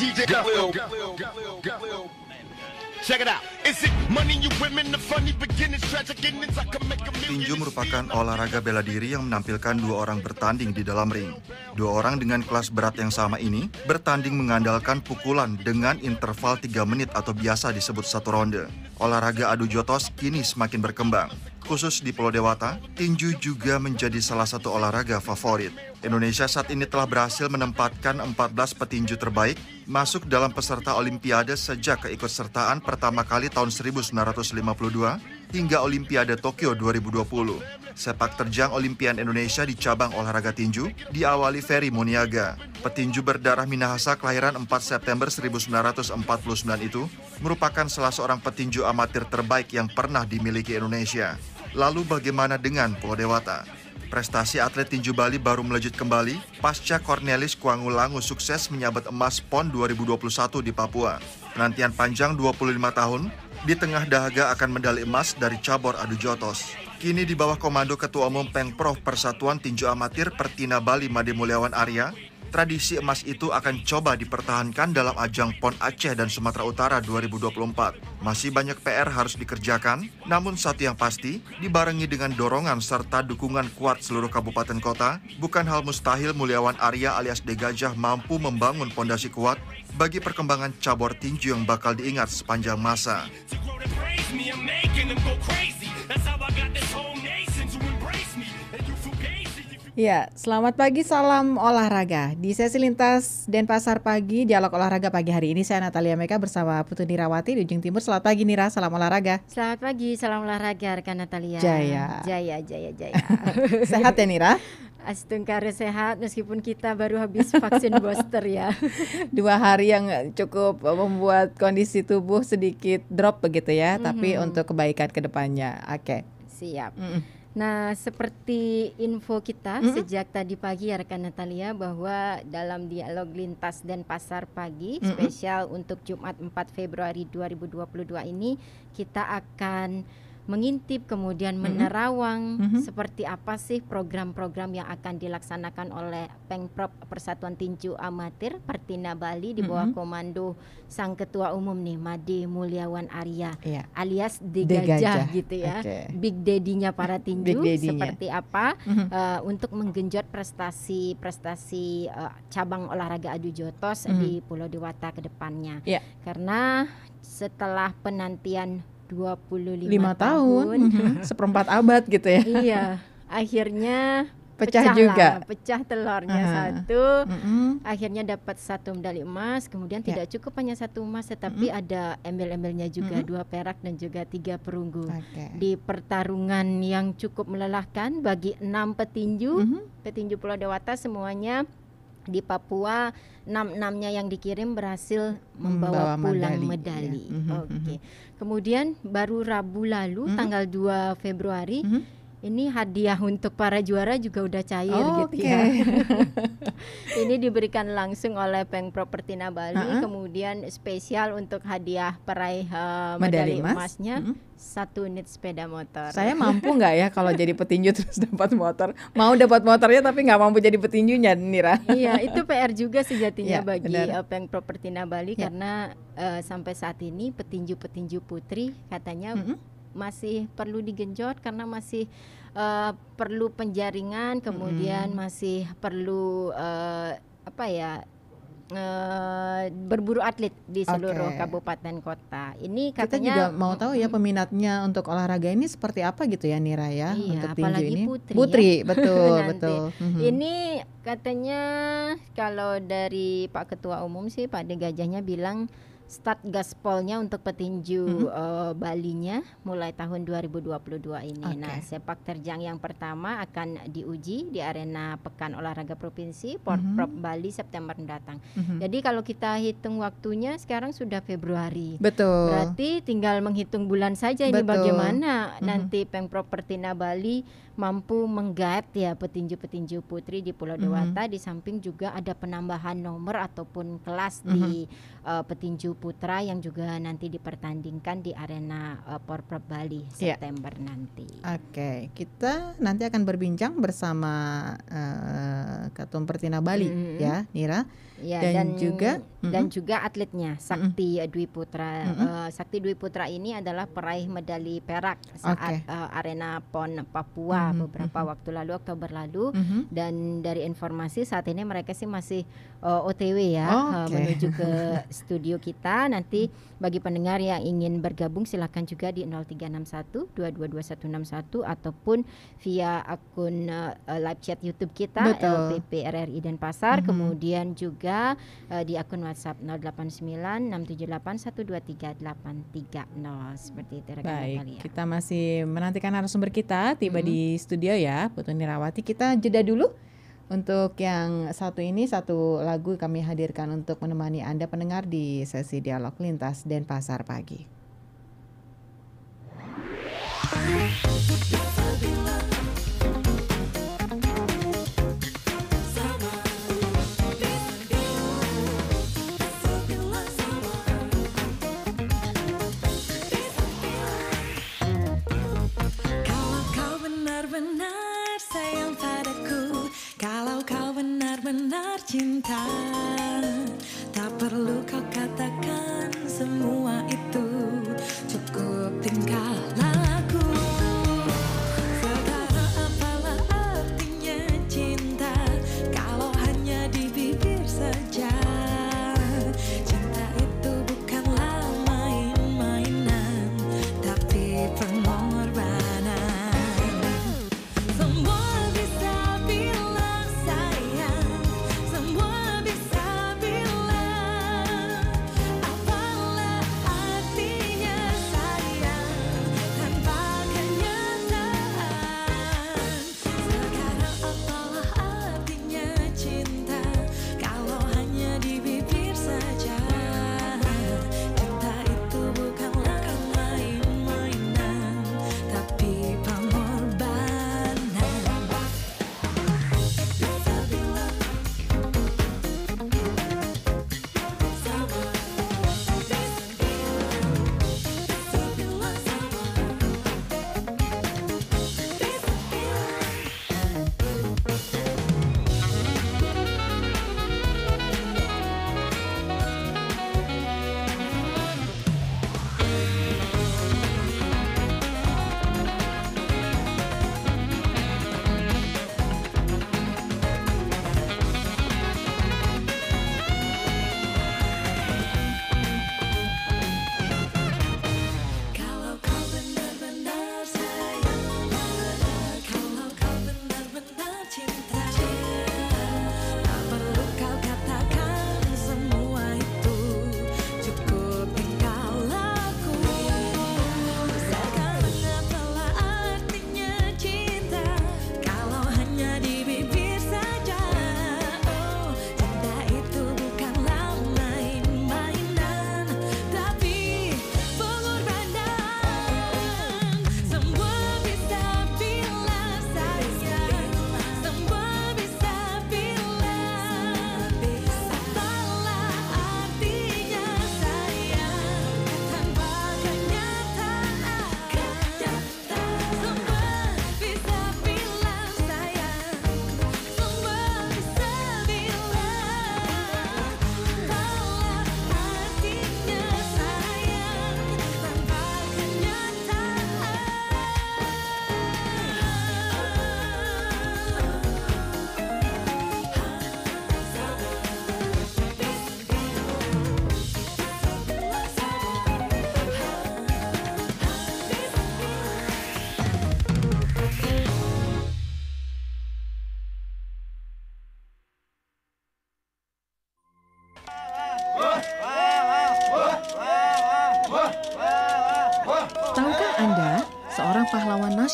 DJ Tinju merupakan olahraga bela diri yang menampilkan dua orang bertanding di dalam ring. Dua orang dengan kelas berat yang sama ini bertanding mengandalkan pukulan dengan interval 3 menit atau biasa disebut satu ronde. Olahraga adu jotos kini semakin berkembang. Khusus di Pulau Dewata, tinju juga menjadi salah satu olahraga favorit. Indonesia saat ini telah berhasil menempatkan 14 petinju terbaik masuk dalam peserta Olimpiade sejak keikutsertaan pertama kali tahun 1952 hingga Olimpiade Tokyo 2020. Sepak terjang Olimpian Indonesia di cabang olahraga tinju diawali Ferry Muniaga. Petinju berdarah Minahasa kelahiran 4 September 1949 itu merupakan salah seorang petinju amatir terbaik yang pernah dimiliki Indonesia. Lalu bagaimana dengan Pulau Dewata? Prestasi atlet tinju Bali baru melejit kembali pasca Cornelis Kuangulangu sukses menyabet emas PON 2021 di Papua. Penantian panjang 25 tahun, di tengah dahaga akan medali emas dari cabur adu jotos. Kini di bawah komando Ketua Umum Pengprov Persatuan Tinju Amatir Pertina Bali Made Mulyawan Arya, tradisi emas itu akan coba dipertahankan dalam ajang PON Aceh dan Sumatera Utara 2024. Masih banyak PR harus dikerjakan, namun satu yang pasti, dibarengi dengan dorongan serta dukungan kuat seluruh kabupaten kota, bukan hal mustahil Mulyawan Arya alias Degajah mampu membangun pondasi kuat bagi perkembangan cabur tinju yang bakal diingat sepanjang masa. Ya, selamat pagi, salam olahraga. Di sesi lintas Denpasar pagi, dialog olahraga pagi hari ini saya Natalia Meka bersama Putu Nirawati di ujung timur. Selamat pagi Nira, salam olahraga. Selamat pagi, salam olahraga rekan Natalia. Jaya. Jaya, jaya, jaya. sehat ya Nira? Astungkar sehat meskipun kita baru habis vaksin booster ya. Dua hari yang cukup membuat kondisi tubuh sedikit drop begitu ya, mm -hmm. tapi untuk kebaikan kedepannya. Oke. Okay. Siap. Mm -hmm. Nah, seperti info kita mm -hmm. sejak tadi pagi ya rekan Natalia bahwa dalam dialog lintas dan pasar pagi mm -hmm. spesial untuk Jumat 4 Februari 2022 ini kita akan mengintip kemudian mm-hmm. menerawang mm -hmm. seperti apa sih program-program yang akan dilaksanakan oleh Pengprop Persatuan Tinju Amatir Pertina Bali di bawah mm -hmm. komando sang ketua umum nih Made Mulyawan Arya yeah. alias Degaja gitu ya okay. Big Daddy-nya para tinju daddy seperti apa mm -hmm. uh, untuk menggenjot prestasi-prestasi uh, eh, cabang olahraga adu jotos mm -hmm. di mm-hmm. Pulau Dewata ke depannya yeah. karena setelah penantian 25 Lima tahun, tahun. Mm-hmm. seperempat abad gitu ya. Iya, akhirnya pecah, juga pecah telurnya uh, satu uh, akhirnya dapat satu medali emas kemudian yeah. tidak ya. cukup hanya satu emas tetapi ada embel-embelnya juga dua perak dan juga tiga perunggu okay. di pertarungan yang cukup melelahkan bagi enam petinju mm-hmm. petinju Pulau Dewata semuanya di Papua enam-enamnya yang dikirim berhasil hmm, membawa, membawa pulang medali. medali. Ya. Oke. Okay. Mhm. Kemudian baru Rabu lalu mm -hmm. tanggal 2 Februari mm -hmm ini hadiah untuk para juara juga udah cair oh, gitu okay. ya. ini diberikan langsung oleh Bank Properti Bali, uh -huh. kemudian spesial untuk hadiah peraih uh, medali, medali emasnya -hmm. satu unit sepeda motor. Saya mampu nggak ya kalau jadi petinju terus dapat motor? Mau dapat motornya tapi nggak mampu jadi petinjunya, Nira? iya, itu PR juga sejatinya ya, bagi benar. Eh, Bank Bali ya. karena uh, sampai saat ini petinju-petinju putri katanya mm -hmm masih perlu digenjot karena masih uh, perlu penjaringan kemudian -hmm. masih perlu uh, apa ya Uh, berburu atlet di seluruh okay. kabupaten kota. Ini katanya kita juga mau tahu ya peminatnya untuk olahraga ini seperti apa gitu ya Nira ya iya, untuk tinju ini. Putri, putri ya. betul betul. Mm-hmm. Ini katanya kalau dari Pak Ketua Umum sih Pak Degajahnya bilang start gaspolnya untuk petinju mm -hmm. uh, Balinya mulai tahun 2022 ini. Okay. Nah, sepak terjang yang pertama akan diuji di arena Pekan Olahraga Provinsi Porprov mm -hmm. Bali September mendatang. Mm -hmm. Jadi kalau kita hitung waktunya sekarang sudah Februari. Betul. Berarti tinggal menghitung bulan saja Betul. ini bagaimana mm -hmm. nanti Pemprov Pertina Bali mampu menggait ya petinju-petinju putri di Pulau mhm. Dewata mm -hmm. di samping juga ada penambahan nomor ataupun kelas mm -hmm. di uh, petinju putra yang juga nanti dipertandingkan di arena uh, eh, Porprov Bali iya. September yeah. nanti. Oke, okay. kita nanti akan berbincang bersama uh, Ketum Pertina Bali mm -hmm. ya, Nira ya, dan, dan juga mm-hmm. dan juga atletnya Sakti mm-hmm. Dwi Putra. Mm-hmm. Uh, Sakti Dwi Putra ini adalah peraih medali perak saat okay. uh, eh, arena PON Papua mm-hmm. beberapa mm-hmm. waktu lalu Oktober lalu mm-hmm. dan dari informasi saat ini mereka sih masih uh, eh, OTW ya oh, eh, okay. uh, menuju ke studio kita. Nanti bagi pendengar yang ingin bergabung silahkan juga di 0361 222161 ataupun via akun uh, live chat YouTube kita LPP RRI Pasar. Mm -hmm. Kemudian juga uh, di akun WhatsApp 089678123830 seperti itu rekan Baik, kita. Ya. Kita masih menantikan narasumber kita tiba mm -hmm. di studio ya Putu Nirawati. Kita jeda dulu. Untuk yang satu ini satu lagu kami hadirkan untuk menemani Anda pendengar di sesi dialog lintas dan pasar pagi. cinta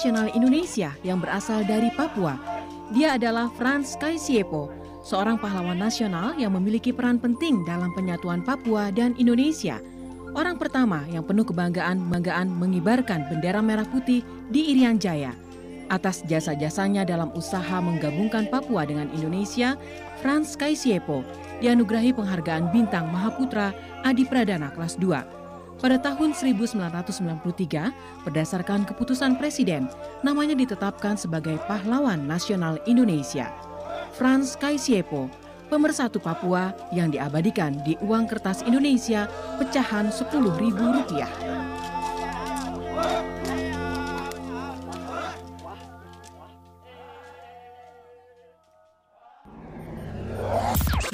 nasional Indonesia yang berasal dari Papua. Dia adalah Franz Kaisiepo, seorang pahlawan nasional yang memiliki peran penting dalam penyatuan Papua dan Indonesia. Orang pertama yang penuh kebanggaan-kebanggaan mengibarkan bendera merah putih di Irian Jaya. Atas jasa-jasanya dalam usaha menggabungkan Papua dengan Indonesia, Franz Kaisiepo dianugerahi penghargaan Bintang Mahaputra Adi Pradana kelas 2 pada tahun 1993, berdasarkan keputusan Presiden, namanya ditetapkan sebagai Pahlawan Nasional Indonesia. Franz Kaisiepo, pemersatu Papua yang diabadikan di uang kertas Indonesia pecahan rp rupiah.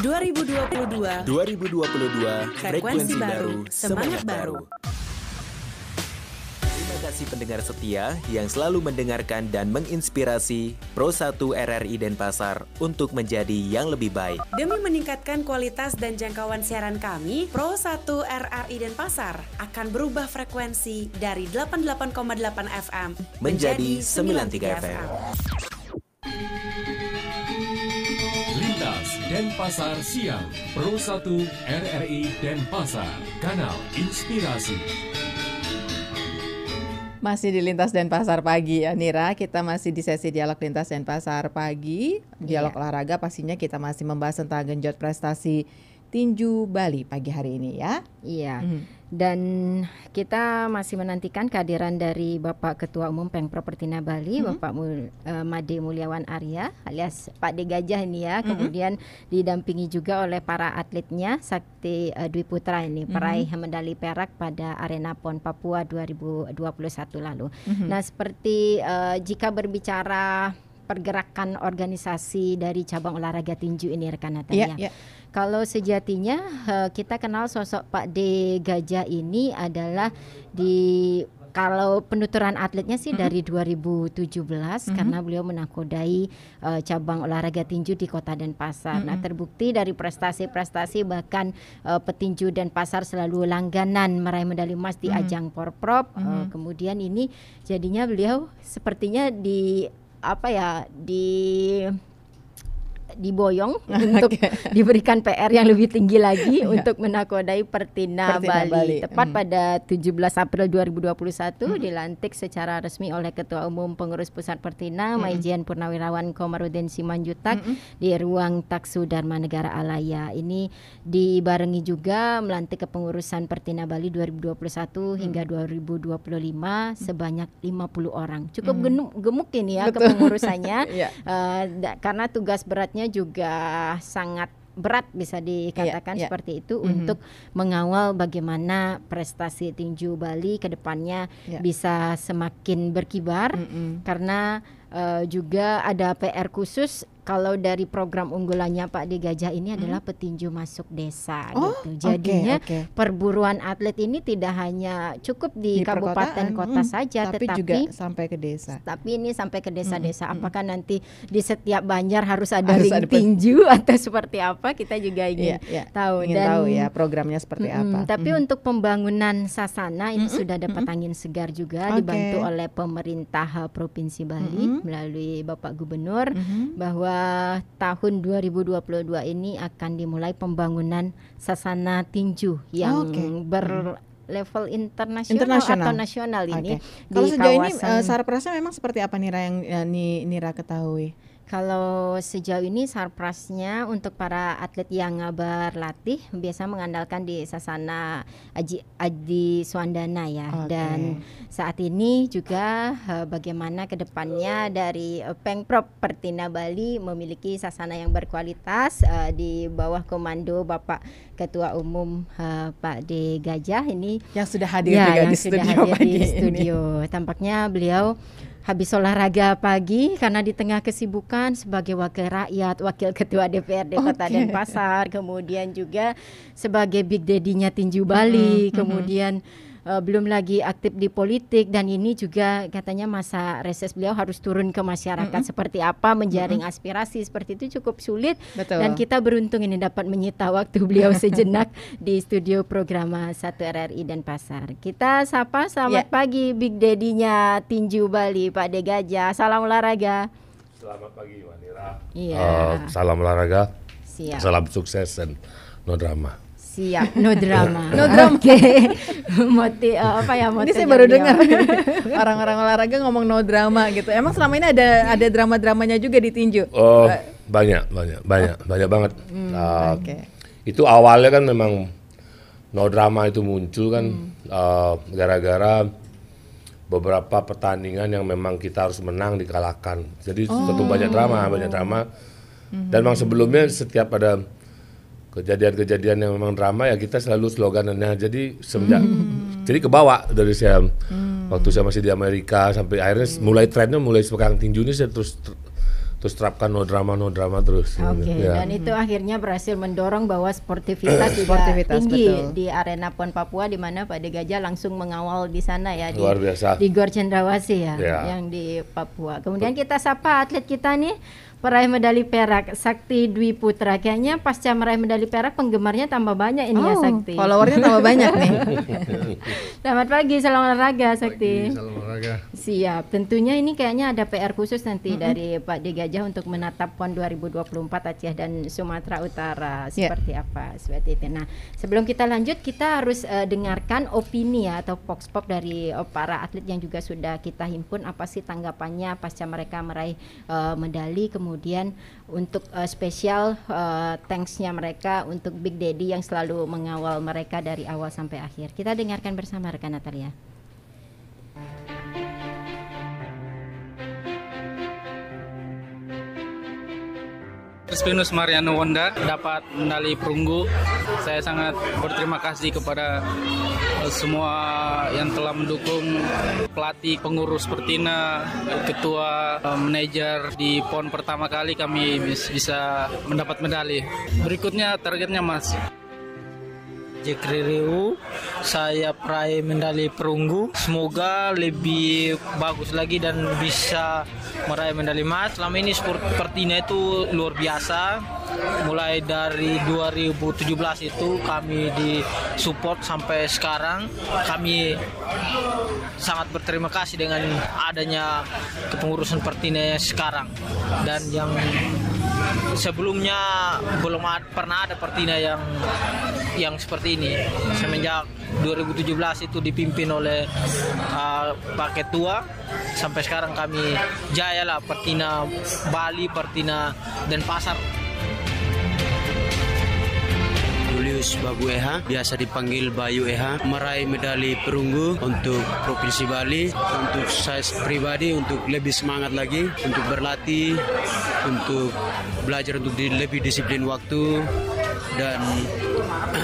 2022 2022 frekuensi baru, semangat baru. Terima kasih pendengar setia yang selalu mendengarkan dan menginspirasi Pro 1 RRI Denpasar untuk menjadi yang lebih baik. Demi meningkatkan kualitas dan jangkauan siaran kami, Pro 1 RRI Denpasar akan berubah frekuensi dari 88,8 FM menjadi 93 FM. Denpasar Siang, Pro 1 RRI Denpasar, Kanal Inspirasi. Masih di Lintas Denpasar Pagi ya Nira, kita masih di sesi dialog Lintas Denpasar Pagi, iya. dialog yeah. olahraga pastinya kita masih membahas tentang genjot prestasi tinju Bali pagi hari ini ya. Iya. Yeah. Mm dan kita masih menantikan kehadiran dari Bapak Ketua Umum Peng Propertina Bali, hmm Bapak Mul, uh, Made Mulyawan Arya alias Pak De Gajah ini ya. hmm Kemudian didampingi juga oleh para atletnya Sakti uh, Dwi Putra ini hmm peraih medali perak pada Arena PON Papua 2021 lalu. Mm-hmm. Nah, seperti uh, jika berbicara pergerakan organisasi dari cabang olahraga tinju ini rekan Natalia. Yeah, yeah. Kalau sejatinya eh, kita kenal sosok Pak D Gajah ini adalah di kalau penuturan atletnya sih mm-hmm. dari 2017 mm-hmm. karena beliau menakodai uh, cabang olahraga tinju di Kota Denpasar. Nah, mm-hmm. Nah, terbukti dari prestasi-prestasi bahkan uh, petinju Denpasar selalu langganan meraih medali emas di mm-hmm. ajang Porprov. Mm-hmm. Uh, kemudian ini jadinya beliau sepertinya di apa ya di diboyong untuk diberikan PR yang lebih tinggi lagi iya. untuk menakodai Pertina, Pertina Bali. Bali. Tepat hmm. pada 17 April 2021 hmm. dilantik secara resmi oleh Ketua Umum Pengurus Pusat Pertina hmm. Maijen Purnawirawan Komarudin Simanjutak hmm. di ruang Taksu Dharma Negara Alaya. Ini dibarengi juga melantik kepengurusan Pertina Bali 2021 hmm. hingga 2025 hmm. sebanyak 50 orang. Cukup hmm. gemuk, ini ya Betul. kepengurusannya. yeah. Iya. uh, karena tugas beratnya tugasnya juga sangat berat bisa dikatakan yeah, yeah. seperti itu mm -hmm. untuk mengawal bagaimana prestasi tinju Bali kedepannya yeah. bisa semakin berkibar mm -hmm. karena uh, juga ada PR khusus kalau dari program unggulannya Pak di Gajah ini mhm. adalah petinju masuk desa oh, gitu. Jadinya okay, okay. perburuan atlet ini tidak hanya cukup di, di kabupaten kota hmm, saja tapi tetapi juga sampai ke desa. Tapi ini sampai ke desa-desa. Hmm, hmm. Apakah hmm. nanti di setiap banjar harus ada harus ring ada tinju atau seperti apa? Kita juga ingin yeah, yeah. tahu ingin dan tahu ya programnya seperti hmm, apa. Tapi hmm. untuk pembangunan sasana ini hmm, sudah dapat hmm. angin segar juga okay. dibantu oleh pemerintah Provinsi Bali hmm. melalui Bapak Gubernur hmm. bahwa bahwa tahun 2022 ini akan dimulai pembangunan sasana tinju yang oh, okay. ber hmm level internasional, atau nasional ini. Okay. Kalau sejauh eh, kawasan, ini uh, sarapannya memang seperti apa Nira yang uh, Nira ketahui? Kalau sejauh ini sarprasnya untuk para atlet yang berlatih biasa mengandalkan di sasana Aji Adi Suandana ya. Okay. Dan saat ini juga eh, bagaimana kedepannya dari eh, Pengprop Pengprov Pertina Bali memiliki sasana yang berkualitas eh, di bawah komando Bapak Ketua Umum Pak D Gajah ini yang sudah hadir ya, juga yang di sudah studio hadir di studio. Ini. Tampaknya beliau habis olahraga pagi karena di tengah kesibukan sebagai wakil rakyat, wakil ketua DPRD okay. Kota Denpasar, kemudian juga sebagai big daddy-nya Tinju Bali, mm -hmm. kemudian mm -hmm uh, belum lagi aktif di politik dan ini juga katanya masa reses beliau harus turun ke masyarakat mm -hmm. seperti apa menjaring mm -hmm. aspirasi seperti itu cukup sulit Betul. dan kita beruntung ini dapat menyita waktu beliau sejenak di studio programa satu RRI dan Pasar. Kita sapa selamat yeah. pagi Big Daddy-nya Tinju Bali Pak Degaja. Salam olahraga. Selamat pagi Wanira. Yeah. Iya. Uh, salam olahraga. Salam sukses dan no drama. Siap, no drama. no drama. Oke. Okay. uh, eh, apa ya Ini saya baru dengar orang-orang olahraga ngomong no drama gitu. Emang selama ini ada ada drama-dramanya juga ditinju? Oh, uh, banyak, banyak, banyak, oh. banyak banget. Hmm, uh, ah, okay. Itu awalnya kan memang no drama itu muncul kan hmm. Ah, gara-gara hmm. uh, beberapa pertandingan yang memang kita harus menang dikalahkan. Jadi oh. tentu banyak drama, banyak drama. Hmm. Dan memang sebelumnya setiap ada kejadian-kejadian yang memang drama ya kita selalu sloganannya jadi semenjak hmm. jadi kebawa dari saya hmm. waktu saya masih di Amerika sampai akhirnya hmm. mulai trennya mulai sekarang tinju ini saya terus terus terapkan no drama no drama terus. Oke, okay, ya. dan itu akhirnya berhasil mendorong bahwa sportivitas juga sportivitas, tinggi betul. di arena PON Papua di mana Pak Degaja langsung mengawal di sana ya Luar di, biasa. di Gor Cendrawasih ya, ya yang di Papua. Kemudian kita sapa atlet kita nih peraih medali perak Sakti Dwi Putra. Kayaknya pasca meraih medali perak penggemarnya tambah banyak ini ya, oh, ya Sakti. Followernya tambah banyak nih. Selamat pagi salam olahraga Sakti. Pagi, salam olahraga. Siap. Tentunya ini kayaknya ada PR khusus nanti mm -hmm. dari Pak D Gajah untuk menatap PON 2024 Aceh dan Sumatera Utara ya. seperti yeah. apa seperti itu. Nah, sebelum kita lanjut kita harus uh, dengarkan opini ya atau Fox Pop dari uh, para atlet yang juga sudah kita himpun apa sih tanggapannya pasca mereka meraih uh, medali kemudian kemudian untuk uh, spesial uh, thanksnya mereka untuk Big Daddy yang selalu mengawal mereka dari awal sampai akhir. Kita dengarkan bersama rekan Natalia. Crispinus Mariano Wanda dapat medali perunggu. Saya sangat berterima kasih kepada eh, semua yang telah mendukung pelatih pengurus Pertina, ketua eh, manajer di PON pertama kali kami bisa mendapat medali. Berikutnya targetnya Mas Jekri Riu saya peraih medali perunggu semoga lebih bagus lagi dan bisa meraih medali emas selama ini pertina itu luar biasa mulai dari 2017 itu kami di support sampai sekarang kami sangat berterima kasih dengan adanya kepengurusan Pertina sekarang dan yang sebelumnya belum pernah ada Pertina yang yang seperti ini semenjak 2017 itu dipimpin oleh uh, Pak Ketua sampai sekarang kami jaya lah Pertina Bali, Pertina Denpasar Luis Bagu Eha, biasa dipanggil Bayu Eha, meraih medali perunggu untuk Provinsi Bali. Untuk saya pribadi untuk lebih semangat lagi, untuk berlatih, untuk belajar untuk lebih disiplin waktu, dan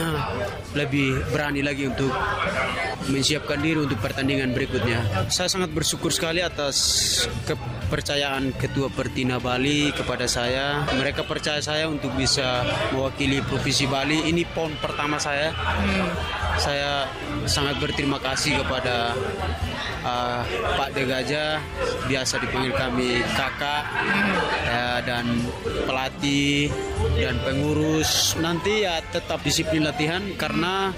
lebih berani lagi untuk menyiapkan diri untuk pertandingan berikutnya. Saya sangat bersyukur sekali atas ke percayaan Ketua Pertina Bali kepada saya. Mereka percaya saya untuk bisa mewakili Provinsi Bali. Ini PON pertama saya. Hmm. Saya sangat berterima kasih kepada uh, Pak Degaja, biasa dipanggil kami kakak, hmm. ya, dan pelatih dan pengurus. Nanti ya tetap disiplin latihan karena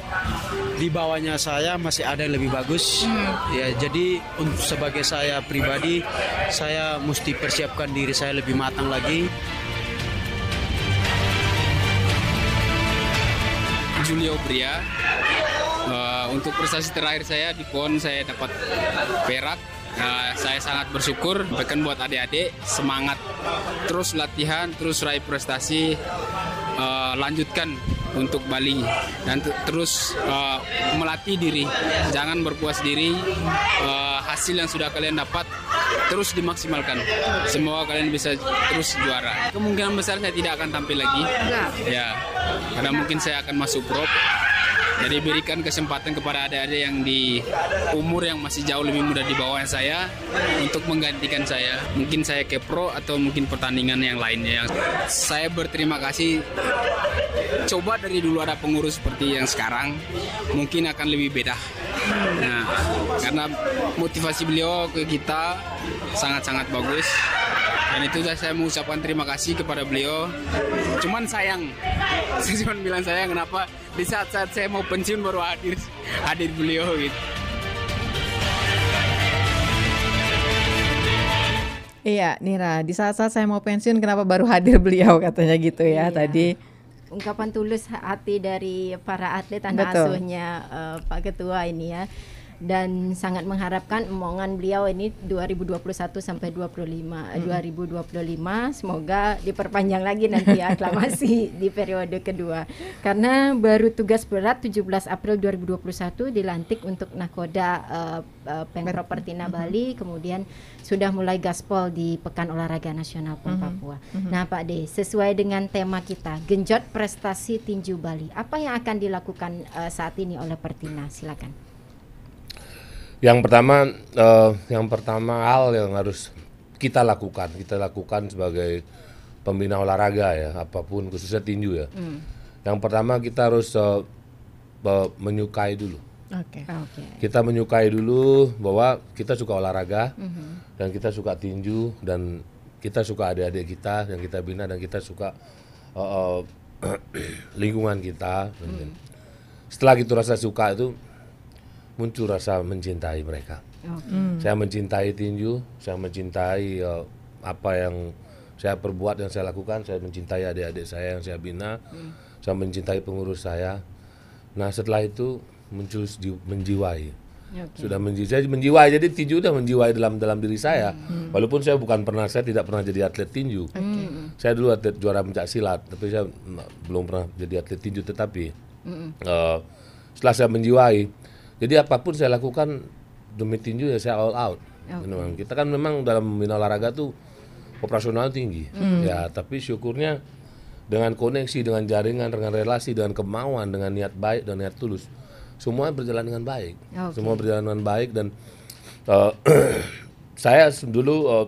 di bawahnya saya masih ada yang lebih bagus. Hmm. Ya jadi untuk sebagai saya pribadi, saya saya mesti persiapkan diri saya lebih matang lagi. Julio Bria. Uh, untuk prestasi terakhir saya di PON saya dapat perak. Uh, saya sangat bersyukur bahkan buat adik-adik semangat terus latihan terus raih prestasi uh, lanjutkan untuk Bali dan terus uh, melatih diri jangan berpuas diri uh, hasil yang sudah kalian dapat terus dimaksimalkan semoga kalian bisa terus juara kemungkinan besar saya tidak akan tampil lagi ya karena mungkin saya akan masuk pro jadi berikan kesempatan kepada adik-adik yang di umur yang masih jauh lebih muda di bawah saya untuk menggantikan saya. Mungkin saya ke pro atau mungkin pertandingan yang lainnya. Saya berterima kasih. Coba dari dulu ada pengurus seperti yang sekarang, mungkin akan lebih beda. Nah, karena motivasi beliau ke kita sangat-sangat bagus dan itu saya mengucapkan terima kasih kepada beliau cuman sayang saya cuma bilang sayang kenapa di saat-saat saya mau pensiun baru hadir hadir beliau gitu. Iya, Nira. Di saat-saat saya mau pensiun, kenapa baru hadir beliau katanya gitu ya iya. tadi. Ungkapan tulus hati dari para atlet anak Betul. asuhnya uh, Pak Ketua ini ya dan sangat mengharapkan omongan beliau ini 2021 sampai 25 hmm. 2025 semoga diperpanjang lagi nanti ya, aklamasi di periode kedua karena baru tugas berat 17 April 2021 dilantik untuk nakoda uh, uh, Pemprov Pertina hmm. Bali kemudian sudah mulai gaspol di Pekan Olahraga Nasional PON hmm. Papua. Hmm. Nah, Pak de sesuai dengan tema kita genjot prestasi tinju Bali, apa yang akan dilakukan uh, saat ini oleh Pertina? Silakan. Yang pertama, uh, yang pertama hal yang harus kita lakukan, kita lakukan sebagai pembina olahraga ya, apapun khususnya tinju ya. mm. Yang pertama kita harus uh, menyukai dulu. Oke. Okay. Okay. Kita menyukai dulu bahwa kita suka olahraga mm -hmm. dan kita suka tinju dan kita suka adik-adik kita yang kita bina dan kita suka uh, uh, lingkungan kita. Mm. Setelah itu rasa suka itu muncul rasa mencintai mereka. Hmm. Saya mencintai tinju, saya mencintai uh, apa yang saya perbuat dan saya lakukan, saya mencintai adik-adik saya yang saya bina, hmm. saya mencintai pengurus saya. Nah setelah itu muncul menjiwai. Okay. sudah menjiwai, menjiwai jadi tinju sudah menjiwai dalam dalam diri saya hmm. hmm. walaupun saya bukan pernah saya tidak pernah jadi atlet tinju okay. Hmm. saya dulu atlet juara pencak silat tapi saya mm, belum pernah jadi atlet tinju tetapi hmm. uh, setelah saya menjiwai jadi apapun saya lakukan demi tinju ya saya all out. Okay. Memang kita kan memang dalam bina olahraga tuh operasional tinggi. Hmm. Ya, tapi syukurnya dengan koneksi, dengan jaringan, dengan relasi, dengan kemauan, dengan niat baik dan niat tulus, semua berjalan dengan baik. Okay. Semua berjalan dengan baik dan uh, saya dulu uh,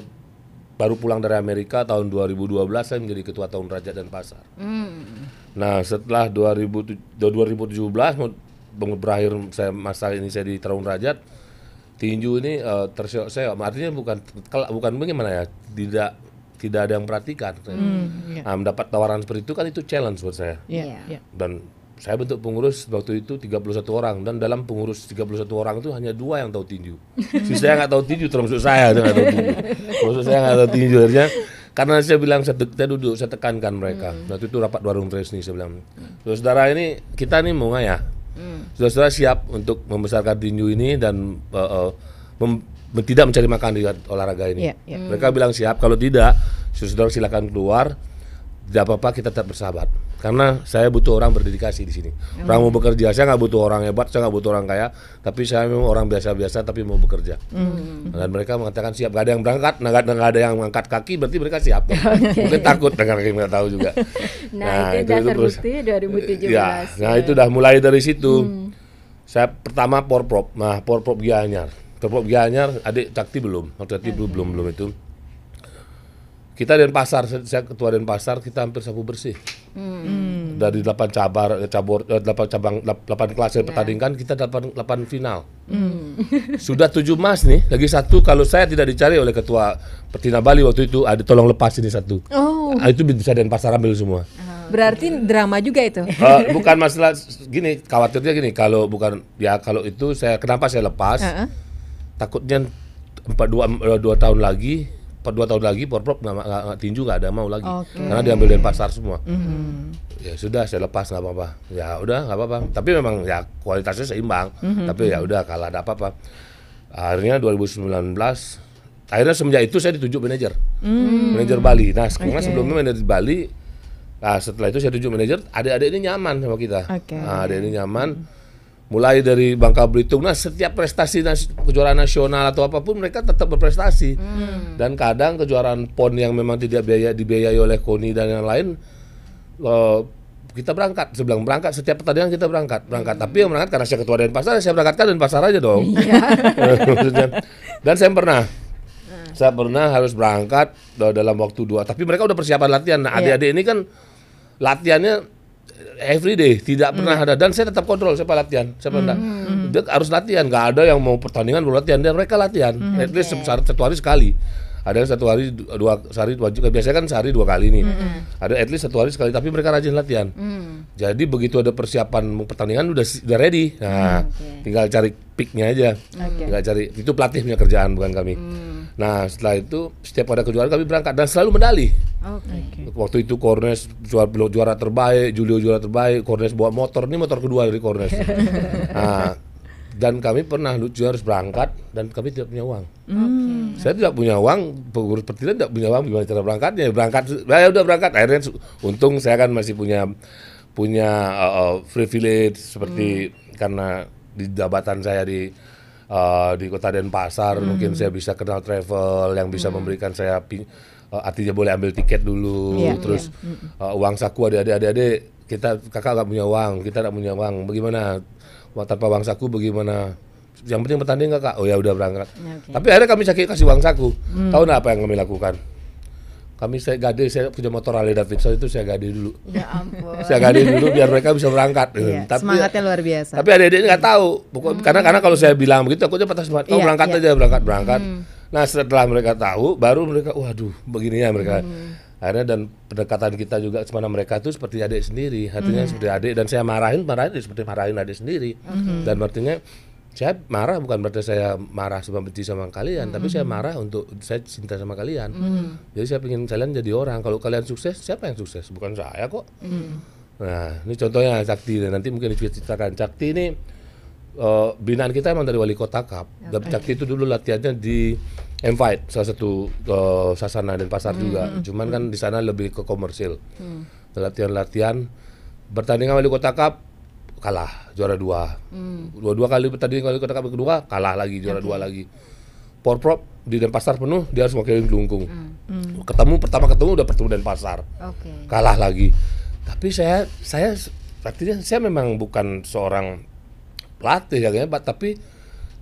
baru pulang dari Amerika tahun 2012 saya menjadi ketua tahun Raja dan Pasar. Mm. Nah setelah 2000, 2017 berakhir saya masa ini saya di Terung Rajat tinju ini uh, terseok-seok artinya bukan bukan bagaimana ya tidak tidak ada yang perhatikan hmm, yeah. nah, mendapat tawaran seperti itu kan itu challenge buat saya yeah. Yeah. Iya. dan saya bentuk pengurus waktu itu 31 orang dan dalam pengurus 31 orang itu hanya dua yang tahu tinju sisanya nggak tahu tinju termasuk saya nggak tahu tinju termasuk saya nggak tahu tinju akhirnya karena saya bilang saya, saya duduk saya tekankan mereka hmm. waktu itu rapat warung nih saya bilang hmm. saudara ini kita nih mau nggak ya hmm. saudara siap untuk membesarkan tinju ini dan uh, uh, mem- tidak mencari makan di olahraga ini. Yeah, yeah. Hmm. Mereka bilang siap. Kalau tidak, saudara silakan keluar. Tidak apa-apa, kita tetap bersahabat karena saya butuh orang berdedikasi di sini. Hmm. Orang mau bekerja, saya nggak butuh orang hebat, saya nggak butuh orang kaya, tapi saya memang orang biasa-biasa tapi mau bekerja. Hmm. Dan mereka mengatakan siap, nggak ada yang berangkat, nggak ada, ada yang mengangkat kaki, berarti mereka siap. Mungkin takut dengan kaki nggak tahu juga. Nah, nah itu, nah, itu 2017. Ya, ya, ya, nah itu udah mulai dari situ. Hmm. Saya pertama porprov, nah porprov Gianyar, porprov Gianyar, adik Cakti belum, Cakti okay. belum belum itu. Kita pasar, saya ketua dan pasar, kita hampir sapu bersih. Hmm. Dari delapan cabar eh, cabur 8 eh, cabang delapan kelas yang iya. pertandingan kita dapat 8 final. Hmm. Sudah tujuh emas nih, lagi satu kalau saya tidak dicari oleh ketua Pertina Bali waktu itu ada tolong lepas ini satu. Oh. Nah, itu bisa dan pasar ambil semua. Ah. Berarti drama juga itu. Uh, bukan masalah gini, khawatirnya gini kalau bukan ya kalau itu saya kenapa saya lepas? Uh -uh. Takutnya 4 2 2 tahun lagi per dua tahun lagi porprov nggak tinju nggak ada mau lagi okay. karena diambil dari pasar semua mm-hmm. ya sudah saya lepas nggak apa-apa ya udah nggak apa-apa tapi memang ya kualitasnya seimbang mm-hmm. tapi ya mhm. udah kalah ada apa-apa akhirnya 2019 akhirnya semenjak itu saya ditunjuk manajer mm. manajer Bali nah sekarang okay. sebelumnya manajer Bali nah setelah itu saya tunjuk manajer Ada-ada ini nyaman sama kita okay. nah, ini nyaman mm mulai dari Bangka Belitung. Nah, setiap prestasi nas kejuaraan nasional atau apapun mereka tetap berprestasi. Hmm. Dan kadang kejuaraan PON yang memang tidak biaya dibiayai oleh KONI dan yang lain lo, eh, kita berangkat, sebelang berangkat setiap pertandingan kita berangkat, berangkat. Hmm. Tapi yang berangkat karena saya ketua dan pasar, saya berangkatkan dan pasar aja dong. Yeah. dan saya pernah hmm. saya pernah harus berangkat eh, dalam waktu dua. Tapi mereka udah persiapan latihan. Nah, iya. adik-adik yeah. ini kan latihannya every day tidak hmm. pernah ada dan saya tetap kontrol siapa latihan siapa hmm. enggak hmm. dia harus latihan nggak ada yang mau pertandingan baru latihan dan mereka latihan hmm. at least okay. satu hari sekali ada yang satu hari dua sehari dua juga biasanya kan sehari dua kali ini. hmm. ada at least satu hari sekali tapi mereka rajin latihan hmm. jadi begitu ada persiapan mau pertandingan udah udah ready nah hmm, okay. tinggal cari picknya aja okay. tinggal cari itu pelatih punya kerjaan bukan kami hmm Nah setelah itu setiap ada kejuaraan kami berangkat dan selalu medali. Okay. Waktu itu Cornes juara juara terbaik, Julio juara terbaik, Cornes bawa motor ini motor kedua dari Cornes. nah, dan kami pernah lucu harus berangkat dan kami tidak punya uang. Okay. Hmm. Saya tidak punya uang, pengurus pertilan tidak punya uang gimana cara berangkatnya? Berangkat, saya sudah berangkat. Akhirnya untung saya kan masih punya punya uh, privilege seperti hmm. karena di jabatan saya di uh, di kota Denpasar hmm. mungkin saya bisa kenal travel yang bisa hmm. memberikan saya uh, artinya boleh ambil tiket dulu yeah, iya. terus yeah. Hmm, hmm. Uh, uang saku ada ada ada kita kakak nggak punya uang kita nggak punya uang bagaimana tanpa uang saku bagaimana yang penting petani nggak kak oh ya udah berangkat okay. tapi akhirnya kami sakit kasih uang saku hmm. tahu nggak apa yang kami lakukan kami saya gade saya punya motor Harley Davidson itu saya gade dulu. Ya ampun. saya gade dulu biar mereka bisa berangkat. Iya, tapi semangatnya luar biasa. Tapi adik-adik nggak tahu. Pokok, hmm. Karena karena kalau saya bilang begitu aku patah semangat. Oh iya, berangkat iya. aja berangkat berangkat. Hmm. Nah setelah mereka tahu baru mereka waduh begini ya mereka. Hmm. Akhirnya dan pendekatan kita juga kepada mereka itu seperti adik sendiri. hatinya hmm. seperti adik dan saya marahin marahin seperti marahin adik sendiri. Hmm. Dan artinya saya marah bukan berarti saya marah sama benci sama kalian mm -hmm. tapi saya mm-hmm. marah untuk saya cinta sama kalian mm -hmm. jadi saya ingin kalian jadi orang kalau kalian sukses siapa yang sukses bukan saya kok mm -hmm. nah ini contohnya Cakti nanti mungkin diceritakan Cakti ini uh, binaan kita emang dari wali kota Kap okay. tapi Cakti itu dulu latihannya di m salah satu uh, eh, sasana dan pasar mm -hmm. juga mm-hmm. cuman kan di sana lebih ke komersil mm. latihan-latihan bertandingan wali kota Kap kalah juara dua hmm. dua dua kali tadi kali kota kalah kedua kalah lagi juara okay. dua lagi prop di denpasar penuh dia harus mewakili Kelungkung hmm. Hmm. ketemu pertama ketemu udah bertemu denpasar okay. kalah lagi tapi saya saya artinya saya memang bukan seorang pelatih ya tapi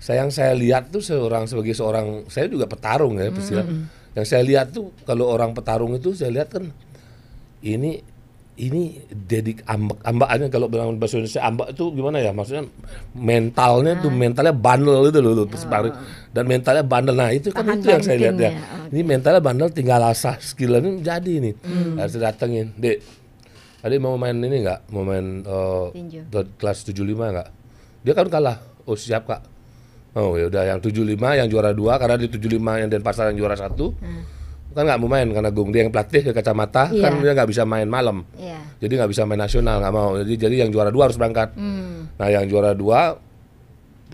saya yang saya lihat tuh seorang sebagai seorang saya juga petarung ya hmm, hmm, hmm. yang saya lihat tuh kalau orang petarung itu saya lihat kan ini ini dedik ambak ambakannya kalau bilang bahasa Indonesia ambak itu gimana ya maksudnya mentalnya tuh ah. mentalnya bandel itu loh, loh oh. dan mentalnya bandel nah itu kan Tahan kan itu yang saya lihat ya, ya. Okay. ini mentalnya bandel tinggal asah skillnya jadi ini hmm. harus datengin dek tadi mau main ini nggak mau main uh, kelas 75 nggak dia kan kalah oh siap kak oh ya udah yang 75 yang juara dua karena di 75 yang Denpasar yang juara satu hmm kan nggak mau main karena Gung dia yang pelatih ke kacamata yeah. kan iya. dia nggak bisa main malam yeah. jadi nggak bisa main nasional nggak mau jadi jadi yang juara dua harus berangkat mm. nah yang juara dua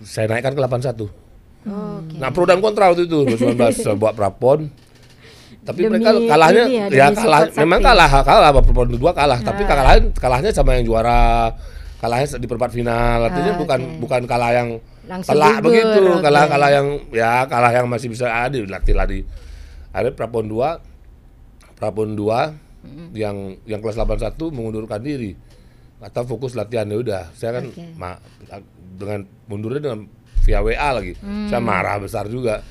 saya naikkan ke delapan satu okay. nah pro dan kontra waktu itu 19 buat prapon tapi demi mereka kalahnya ya, ya kalah memang kalah kalah apa prapon dua kalah nah. tapi kalahnya kalahnya sama yang juara kalahnya di perempat final artinya ah, bukan bukan kalah yang Langsung telak begitu okay. kalah kalah yang ya kalah yang masih bisa adil ah, latih lari ada Prapon 2 Prapon 2 hmm. yang yang kelas 81 mengundurkan diri atau fokus latihan ya udah saya kan okay. ma dengan mundurnya dengan via WA lagi. Hmm. Saya marah besar juga.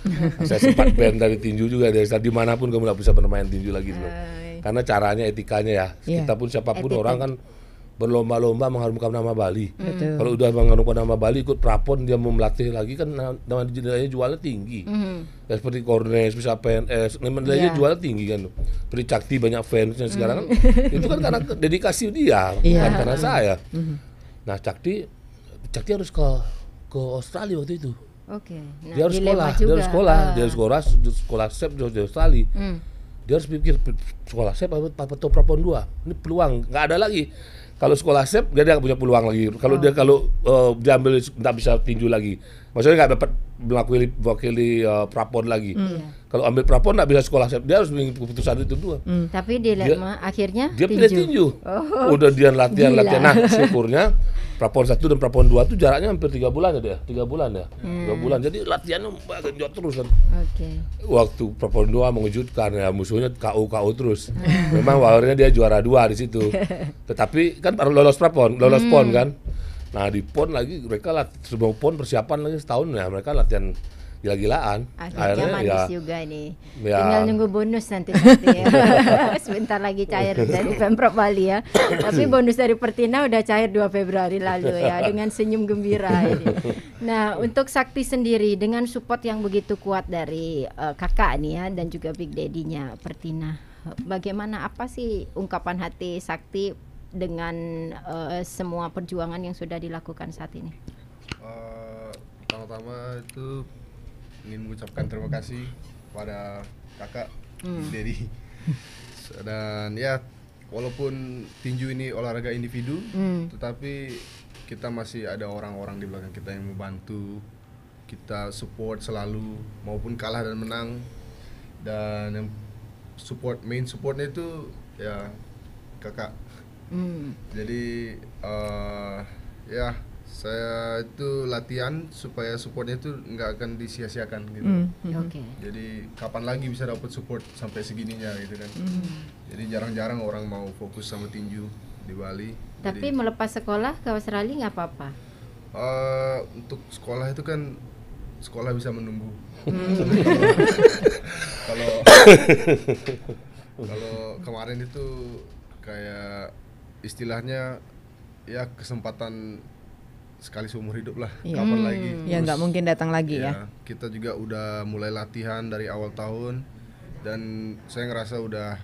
saya sempat ban dari tinju juga dari saat dimanapun kamu nggak bisa bermain tinju lagi loh Karena caranya etikanya ya. Yeah. Kita pun siapapun orang kan berlomba-lomba mengharumkan nama Bali. Mm. Kalau udah mengharumkan nama Bali, ikut prapon dia mau melatih lagi kan nama jendelanya jualnya tinggi. Mm. Ya, seperti Cornes, bisa PNS, nilainya yeah. jualnya tinggi kan. Seperti Cakti banyak fansnya hmm. sekarang kan. Itu kan karena dedikasi dia, yeah. bukan iya. karena hmm. saya. Mm. Nah Cakti, Cakti harus ke ke Australia waktu itu. Oke. Okay. Nah, dia harus sekolah, juga. Ah. dia harus sekolah, uh. dia harus sekolah, sekolah SEP di Australia. Mm. Dia harus pikir sekolah SEP apa, apa, prapon dua. Ini peluang, nggak ada lagi kalau sekolah SEP dia nggak punya peluang lagi. Kalau oh. Eh, dia kalau uh, diambil nggak bisa tinju lagi. Maksudnya nggak dapat mewakili wakili uh, eh, prapon lagi. Mm. Kalau ambil prapon nggak bisa sekolah dia harus mengikuti keputusan itu dua. Hmm, tapi dia, dia akhirnya dia tinju. pilih tinju. Oh. Udah dia latihan Gila. latihan. Nah syukurnya prapon satu dan prapon dua itu jaraknya hampir tiga bulan ya dia, tiga bulan ya, hmm. tiga bulan. Jadi latihannya banyak terus kan. Okay. Waktu prapon dua mengejutkan ya musuhnya KO KO terus. Hmm. Memang akhirnya dia juara dua di situ. Tetapi kan baru lolos prapon, lolos hmm. pon kan. Nah di pon lagi mereka latihan sebelum pon persiapan lagi setahun ya mereka latihan gila-gilaan. Akhirnya, manis ya, juga nih. Ya. Tinggal nunggu bonus nanti nanti ya. Sebentar lagi cair dari Pemprov Bali ya. Tapi bonus dari Pertina udah cair 2 Februari lalu ya dengan senyum gembira ini. Nah, untuk Sakti sendiri dengan support yang begitu kuat dari uh, kakak nih ya dan juga Big Daddy-nya Pertina. Bagaimana apa sih ungkapan hati Sakti dengan uh, semua perjuangan yang sudah dilakukan saat ini? Uh, eh, pertama itu ingin mengucapkan terima kasih pada kakak hmm. Dedi dan ya walaupun tinju ini olahraga individu hmm. tetapi kita masih ada orang-orang di belakang kita yang membantu kita support selalu maupun kalah dan menang dan yang support main supportnya itu ya kakak hmm. jadi uh, ya saya itu latihan supaya supportnya itu nggak akan disia-siakan gitu. Hmm, hmm, mm Okay. Jadi kapan lagi bisa dapat support sampai segininya gitu kan. Mm Jadi jarang-jarang orang mau fokus sama tinju di Bali. Tapi Jadi, melepas sekolah ke Australia nggak apa-apa. Uh, untuk sekolah itu kan sekolah bisa menunggu. Mm. kalau kalau kemarin itu kayak istilahnya ya kesempatan sekali seumur hidup lah yeah. Iya. kapan hmm. lagi Terus, ya nggak mungkin datang lagi ya, ya kita juga udah mulai latihan dari awal tahun dan saya ngerasa udah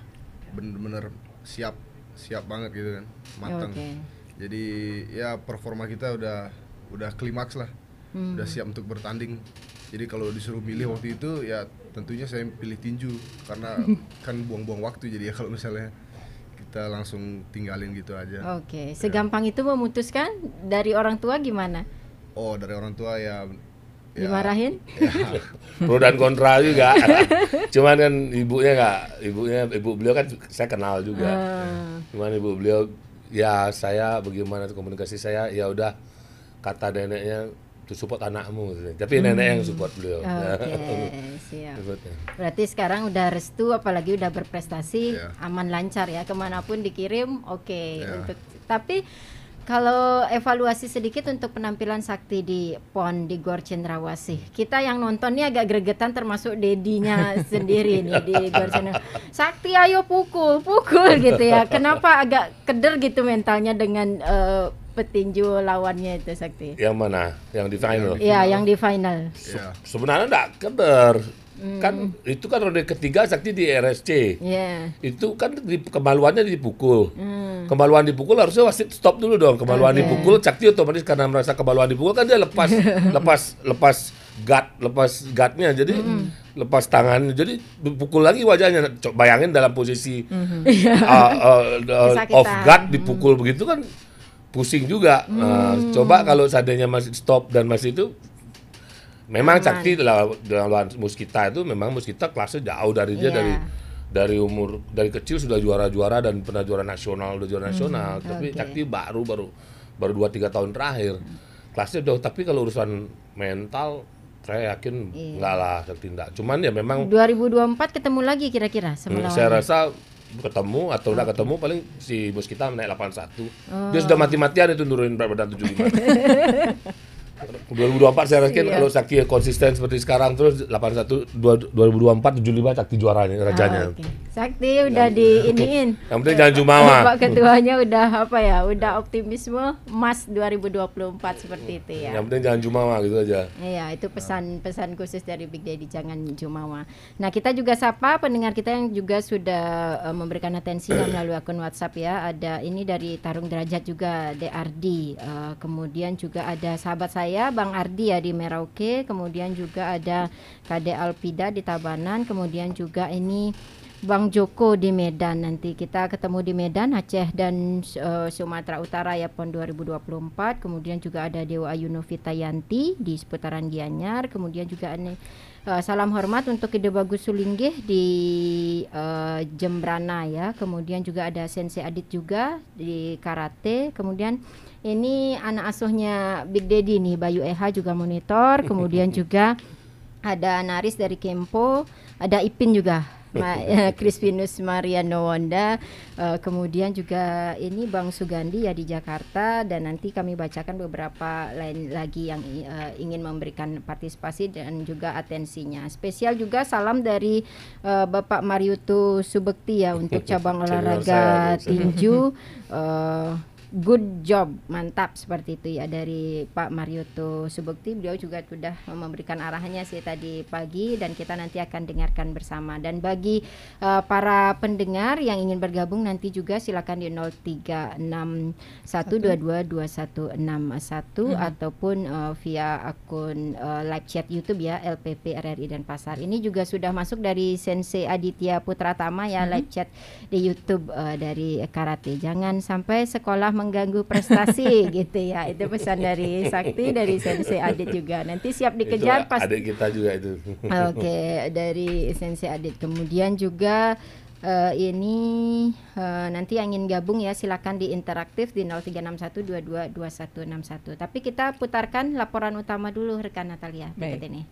bener-bener siap siap banget gitu kan matang okay. jadi ya performa kita udah udah klimaks lah hmm. udah siap untuk bertanding jadi kalau disuruh milih waktu itu ya tentunya saya pilih tinju karena kan buang-buang waktu jadi ya kalau misalnya kita langsung tinggalin gitu aja. Oke, okay. Ya. segampang ya. itu memutuskan dari orang tua gimana? Oh, dari orang tua ya, ya. dimarahin ya, pro dan kontra juga cuman kan ibunya nggak ibunya ibu beliau kan saya kenal juga uh. cuman ibu beliau ya saya bagaimana komunikasi saya ya udah kata neneknya support anakmu tapi hmm. nenek yang support beliau hmm. ya. okay, siap. Ya. berarti sekarang udah restu apalagi udah berprestasi yeah. aman lancar ya kemanapun dikirim oke okay, ya. yeah. untuk tapi kalau evaluasi sedikit untuk penampilan Sakti di PON di Gor Cendrawasih. Kita yang nonton ini agak gregetan termasuk dedinya sendiri nih di iya. Gor Cendrawasih. Sakti ayo pukul, pukul gitu ya. Kenapa agak keder gitu mentalnya dengan uh, petinju lawannya itu Sakti? Yang mana? Yang di final? Iya, yang di final. Se Sebenarnya enggak keder. Kan hmm. Kan itu kan ronde ketiga sakti di RSC. Yeah. Itu kan di, kemaluannya dipukul. Hmm. Kemaluan dipukul harusnya wasit stop dulu dong. Kemaluan okay. dipukul sakti otomatis karena merasa kemaluan dipukul kan dia lepas lepas lepas guard, lepas guardnya. Jadi hmm lepas tangan jadi dipukul lagi wajahnya coba bayangin dalam posisi mm-hmm. uh, uh, uh, off guard hmm. dipukul mm. begitu kan pusing juga mm. uh, coba kalau seandainya masih stop dan masih itu Memang Cakti dalam, dalam Muskita itu memang Muskita kelasnya jauh dari dia yeah. dari dari umur dari kecil sudah juara-juara dan pernah juara nasional, udah juara hmm, nasional. Tapi okay. Cakti baru baru baru dua tiga tahun terakhir hmm. kelasnya jauh. Tapi kalau urusan mental saya yakin yeah. enggak lah tertindak. Cuman ya memang 2024 ketemu lagi kira-kira hmm, Saya rasa ketemu atau enggak udah ketemu paling si bos kita naik 81. Oh. Dia sudah mati-matian itu nurunin berat badan 75. 2024 saya yakin kalau Sakti ya konsisten seperti sekarang terus 81 2024 75 Sakti juara nih rajanya. Oh, ah, okay. Sakti udah ya. diiniin. Yang penting jangan jumawa. Pak ketuanya udah apa ya? Udah optimisme emas 2024 seperti itu ya. Yang penting jangan jumawa gitu aja. Iya, itu pesan-pesan khusus dari Big Daddy jangan jumawa. Nah, kita juga sapa pendengar kita yang juga sudah uh, memberikan atensinya melalui akun WhatsApp ya. Ada ini dari Tarung Derajat juga DRD. Uh, eh, kemudian juga ada sahabat saya Bang Ardi ya di Merauke, kemudian juga ada KD Alpida di Tabanan, kemudian juga ini Bang Joko di Medan nanti kita ketemu di Medan, Aceh dan uh, Sumatera Utara ya PON 2024. Kemudian juga ada Dewa Ayuno Fitayanti di seputaran Gianyar. Kemudian juga ini uh, salam hormat untuk Ide Bagus Sulinggih di uh, Jembrana ya. Kemudian juga ada Sensei Adit juga di Karate. Kemudian ini anak asuhnya Big Daddy nih, Bayu Eha juga monitor, kemudian juga ada Naris dari Kempo, ada Ipin juga Ma, eh, Crispinus Mariano Wanda, uh, kemudian juga ini Bang Sugandi ya di Jakarta dan nanti kami bacakan beberapa lain lagi yang uh, ingin memberikan partisipasi dan juga atensinya. Spesial juga salam dari uh, Bapak Mariutu Subekti ya untuk cabang olahraga tinju. Uh, good job mantap seperti itu ya dari Pak Marioto Subekti beliau juga sudah memberikan arahannya sih tadi pagi dan kita nanti akan dengarkan bersama dan bagi uh, para pendengar yang ingin bergabung nanti juga silakan di 0361222161 hmm. ataupun uh, via akun uh, live chat YouTube ya LPP RRI dan Pasar ini juga sudah masuk dari Sensei Aditya Putra Tama ya hmm. live chat di YouTube uh, dari karate jangan sampai sekolah mengganggu prestasi gitu ya. Itu pesan dari Sakti dari Sensei Adit juga. Nanti siap dikejar pas Adit kita juga itu. Oke, okay, dari Sensei Adit. Kemudian juga uh, ini uh, nanti yang ingin gabung ya silakan di interaktif di 0361222161. Tapi kita putarkan laporan utama dulu rekan Natalia Baik. ini.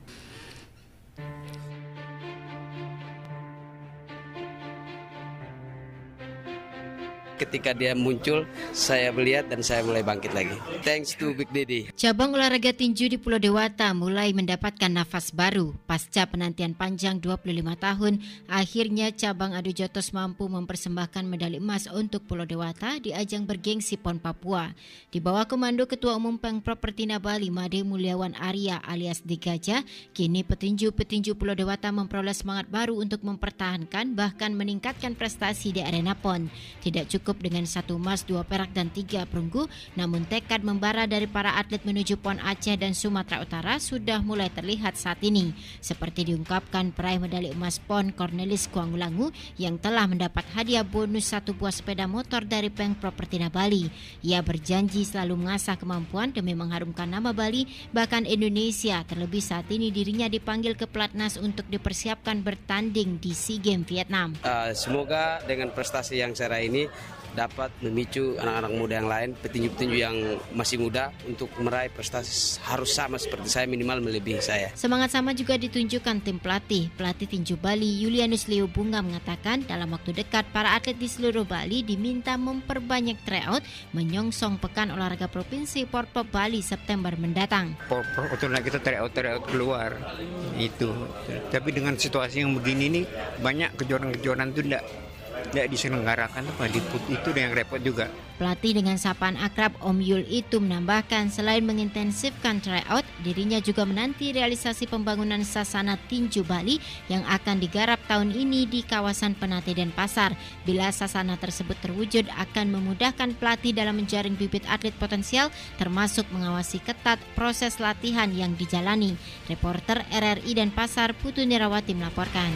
ketika dia muncul, saya melihat dan saya mulai bangkit lagi. Thanks to Big Daddy. Cabang olahraga tinju di Pulau Dewata mulai mendapatkan nafas baru. Pasca penantian panjang 25 tahun, akhirnya cabang adu jotos mampu mempersembahkan medali emas untuk Pulau Dewata di ajang bergengsi PON Papua. Di bawah komando Ketua Umum Pengprop Pertina Bali, Made Mulyawan Arya alias Digaja, kini petinju-petinju Pulau Dewata memperoleh semangat baru untuk mempertahankan bahkan meningkatkan prestasi di arena PON. Tidak cukup cukup dengan satu emas, dua perak dan tiga perunggu, namun tekad membara dari para atlet menuju PON Aceh dan Sumatera Utara sudah mulai terlihat saat ini. Seperti diungkapkan peraih medali emas PON Cornelis Kuangulangu yang telah mendapat hadiah bonus satu buah sepeda motor dari Peng Propertina Bali. Ia berjanji selalu mengasah kemampuan demi mengharumkan nama Bali, bahkan Indonesia, terlebih saat ini dirinya dipanggil ke Platnas untuk dipersiapkan bertanding di SEA Games Vietnam. Uh, semoga dengan prestasi yang saya ini dapat memicu anak-anak muda yang lain, petinju-petinju yang masih muda untuk meraih prestasi harus sama seperti saya minimal melebihi saya. Semangat sama juga ditunjukkan tim pelatih. Pelatih tinju Bali Yulianus Leo Bunga mengatakan dalam waktu dekat para atlet di seluruh Bali diminta memperbanyak tryout menyongsong pekan olahraga provinsi Porpo Bali September mendatang. Porprov kita tryout tryout keluar itu. Tapi dengan situasi yang begini nih banyak kejuaraan-kejuaraan itu tidak nggak diselenggarakan Kemdikbud itu yang repot juga. Pelatih dengan sapaan akrab Om Yul itu menambahkan selain mengintensifkan tryout, dirinya juga menanti realisasi pembangunan sasana tinju Bali yang akan digarap tahun ini di kawasan Penate dan Pasar. Bila sasana tersebut terwujud akan memudahkan pelatih dalam menjaring bibit atlet potensial termasuk mengawasi ketat proses latihan yang dijalani. Reporter RRI dan Pasar Putu Nirawati melaporkan.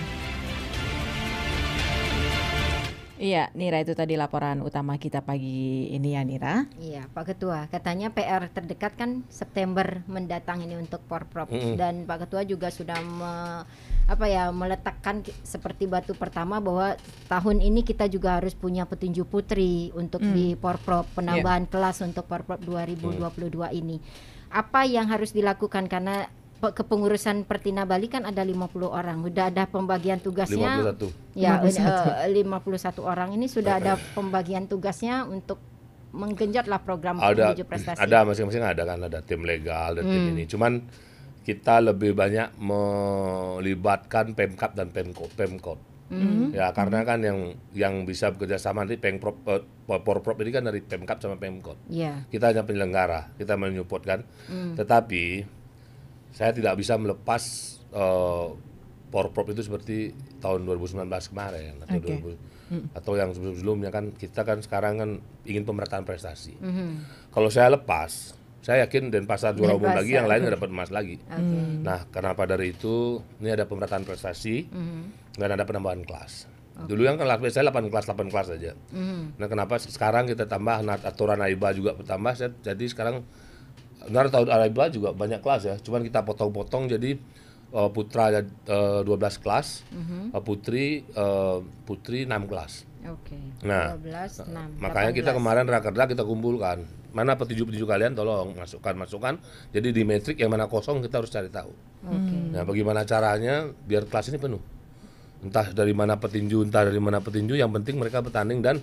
Iya, Nira itu tadi laporan utama kita pagi ini ya Nira. Iya, Pak Ketua. Katanya PR terdekat kan September mendatang ini untuk Porprov mm -hmm. dan Pak Ketua juga sudah me, apa ya meletakkan seperti batu pertama bahwa tahun ini kita juga harus punya petinju putri untuk mm. di Porprov penambahan yeah. kelas untuk Porprov 2022 mm. ini. Apa yang harus dilakukan karena kepengurusan Pertina Bali kan ada 50 orang. Sudah ada pembagian tugasnya. 51. Ya, 51, uh, 51 orang ini sudah ada eh, eh. pembagian tugasnya untuk menggenjotlah program ada, menuju prestasi. Ada masing-masing ada kan ada tim legal dan hmm. tim ini. Cuman kita lebih banyak melibatkan Pemkap dan Pemkot. Pemkot. Mm-hmm. Ya karena hmm. kan yang yang bisa bekerja sama nanti pengprop uh, eh, porprop ini kan dari Pemkap sama Pemkot. Yeah. Kita hanya penyelenggara, kita menyupport kan. Mm. Tetapi saya tidak bisa melepas uh, prop itu seperti tahun 2019 kemarin atau okay. 20, mm. atau yang sebelumnya kan kita kan sekarang kan ingin pemerataan prestasi. Mm -hmm. Kalau saya lepas, saya yakin dan Denpasar juara umum lagi, yang lain dapat emas lagi. Okay. Hmm. Nah, kenapa dari itu ini ada pemerataan prestasi mm -hmm. dan ada penambahan kelas. Okay. Dulu yang kan kelas saya 8 kelas 8 kelas saja. Mm -hmm. Nah, kenapa sekarang kita tambah nah, aturan AIBA juga bertambah jadi sekarang karena tahun Arabia juga banyak kelas ya cuman kita potong-potong jadi uh, putra ada eh, dua belas kelas mm-hmm. putri uh, putri enam kelas Oke. Okay. Nah, 12, 6, makanya 18. kita kemarin rakerda kita kumpulkan mana petinju-petinju kalian tolong masukkan masukkan. Jadi di metrik yang mana kosong kita harus cari tahu. Okay. Nah, bagaimana caranya biar kelas ini penuh? Entah dari mana petinju, entah dari mana petinju. Yang penting mereka bertanding dan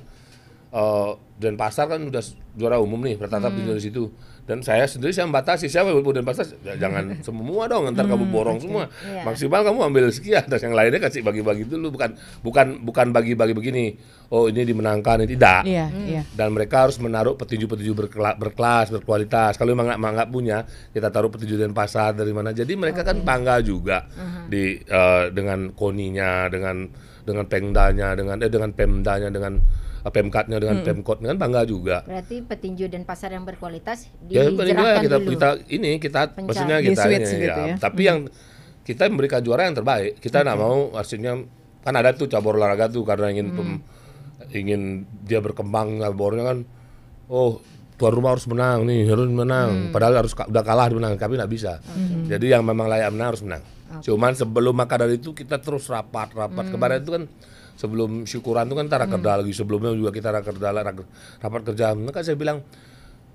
uh, dan pasar kan udah juara umum nih, bertatap hmm. di situ dan saya sendiri saya membatasi siapa kemudian batas ya, jangan semua dong ntar kamu hmm, borong okay. semua yeah. maksimal kamu ambil sekian terus yang lainnya kasih bagi-bagi dulu bukan bukan bukan bagi-bagi begini oh ini dimenangkan ini tidak yeah, hmm. yeah. dan mereka harus menaruh petinju-petinju berkela berkelas berkualitas kalau memang nggak punya kita taruh petinju dari pasar dari mana jadi mereka okay. kan bangga juga uh-huh. di uh, dengan koninya dengan dengan pengdanya dengan eh dengan pemdanya dengan Pemkatnya dengan hmm. Pemkot kan bangga juga. Berarti petinju dan pasar yang berkualitas ya, dijerahkan ya kita, dulu. Kita ini kita maksudnya kita ini, gitu ya. ya. Tapi hmm. yang kita memberikan juara yang terbaik. Kita nggak okay. mau maksudnya kan ada tuh cabur olahraga tuh karena ingin hmm. pem, ingin dia berkembang caburnya kan oh tuan rumah harus menang nih harus menang hmm. padahal harus udah kalah menang tapi nggak bisa Hmm. jadi yang memang layak menang harus menang okay. cuman sebelum maka dari itu kita terus rapat rapat hmm. kemarin itu kan sebelum syukuran itu kan rakerda hmm. lagi sebelumnya juga kita rakerda rapat kerja maka kan saya bilang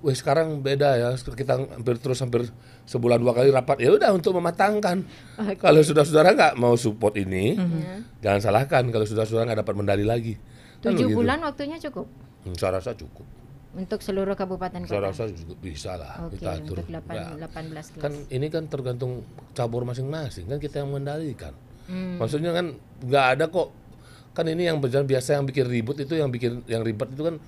Wih sekarang beda ya kita hampir terus hampir sebulan dua kali rapat ya udah untuk mematangkan okay. kalau sudah saudara nggak mau support ini mm-hmm. Ya. jangan salahkan kalau sudah saudara nggak dapat mendali lagi kan tujuh bulan waktunya cukup hmm, saya rasa cukup untuk seluruh kabupaten kota saya rasa cukup bisa lah okay, kita atur untuk 8, ya. 18 kan ini kan tergantung cabur masing-masing kan kita yang mendalikan mm. maksudnya kan nggak ada kok kan ini yang berjalan biasa yang bikin ribut itu yang bikin yang ribet itu kan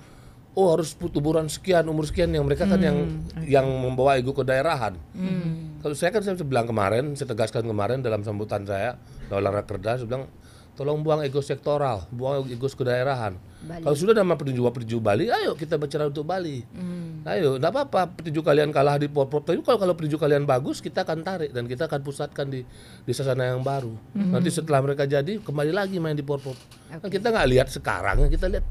oh harus tuburan sekian umur sekian yang mereka kan yang hmm, yang membawa ego ke daerahan hmm. kalau saya kan saya bilang kemarin saya tegaskan kemarin dalam sambutan saya dalam rakerda saya bilang Tolong buang ego sektoral, buang ego kedaerahan. Bali. Kalau sudah nama petinju-petinju Bali, ayo kita bicara untuk Bali. Hmm. Ayo, tidak apa-apa petinju kalian kalah di pop. tapi kalau kalau petinju kalian bagus, kita akan tarik dan kita akan pusatkan di di sasana yang baru. Hmm. Nanti setelah mereka jadi kembali lagi main di pop. Kan okay. kita nggak lihat sekarang, kita lihat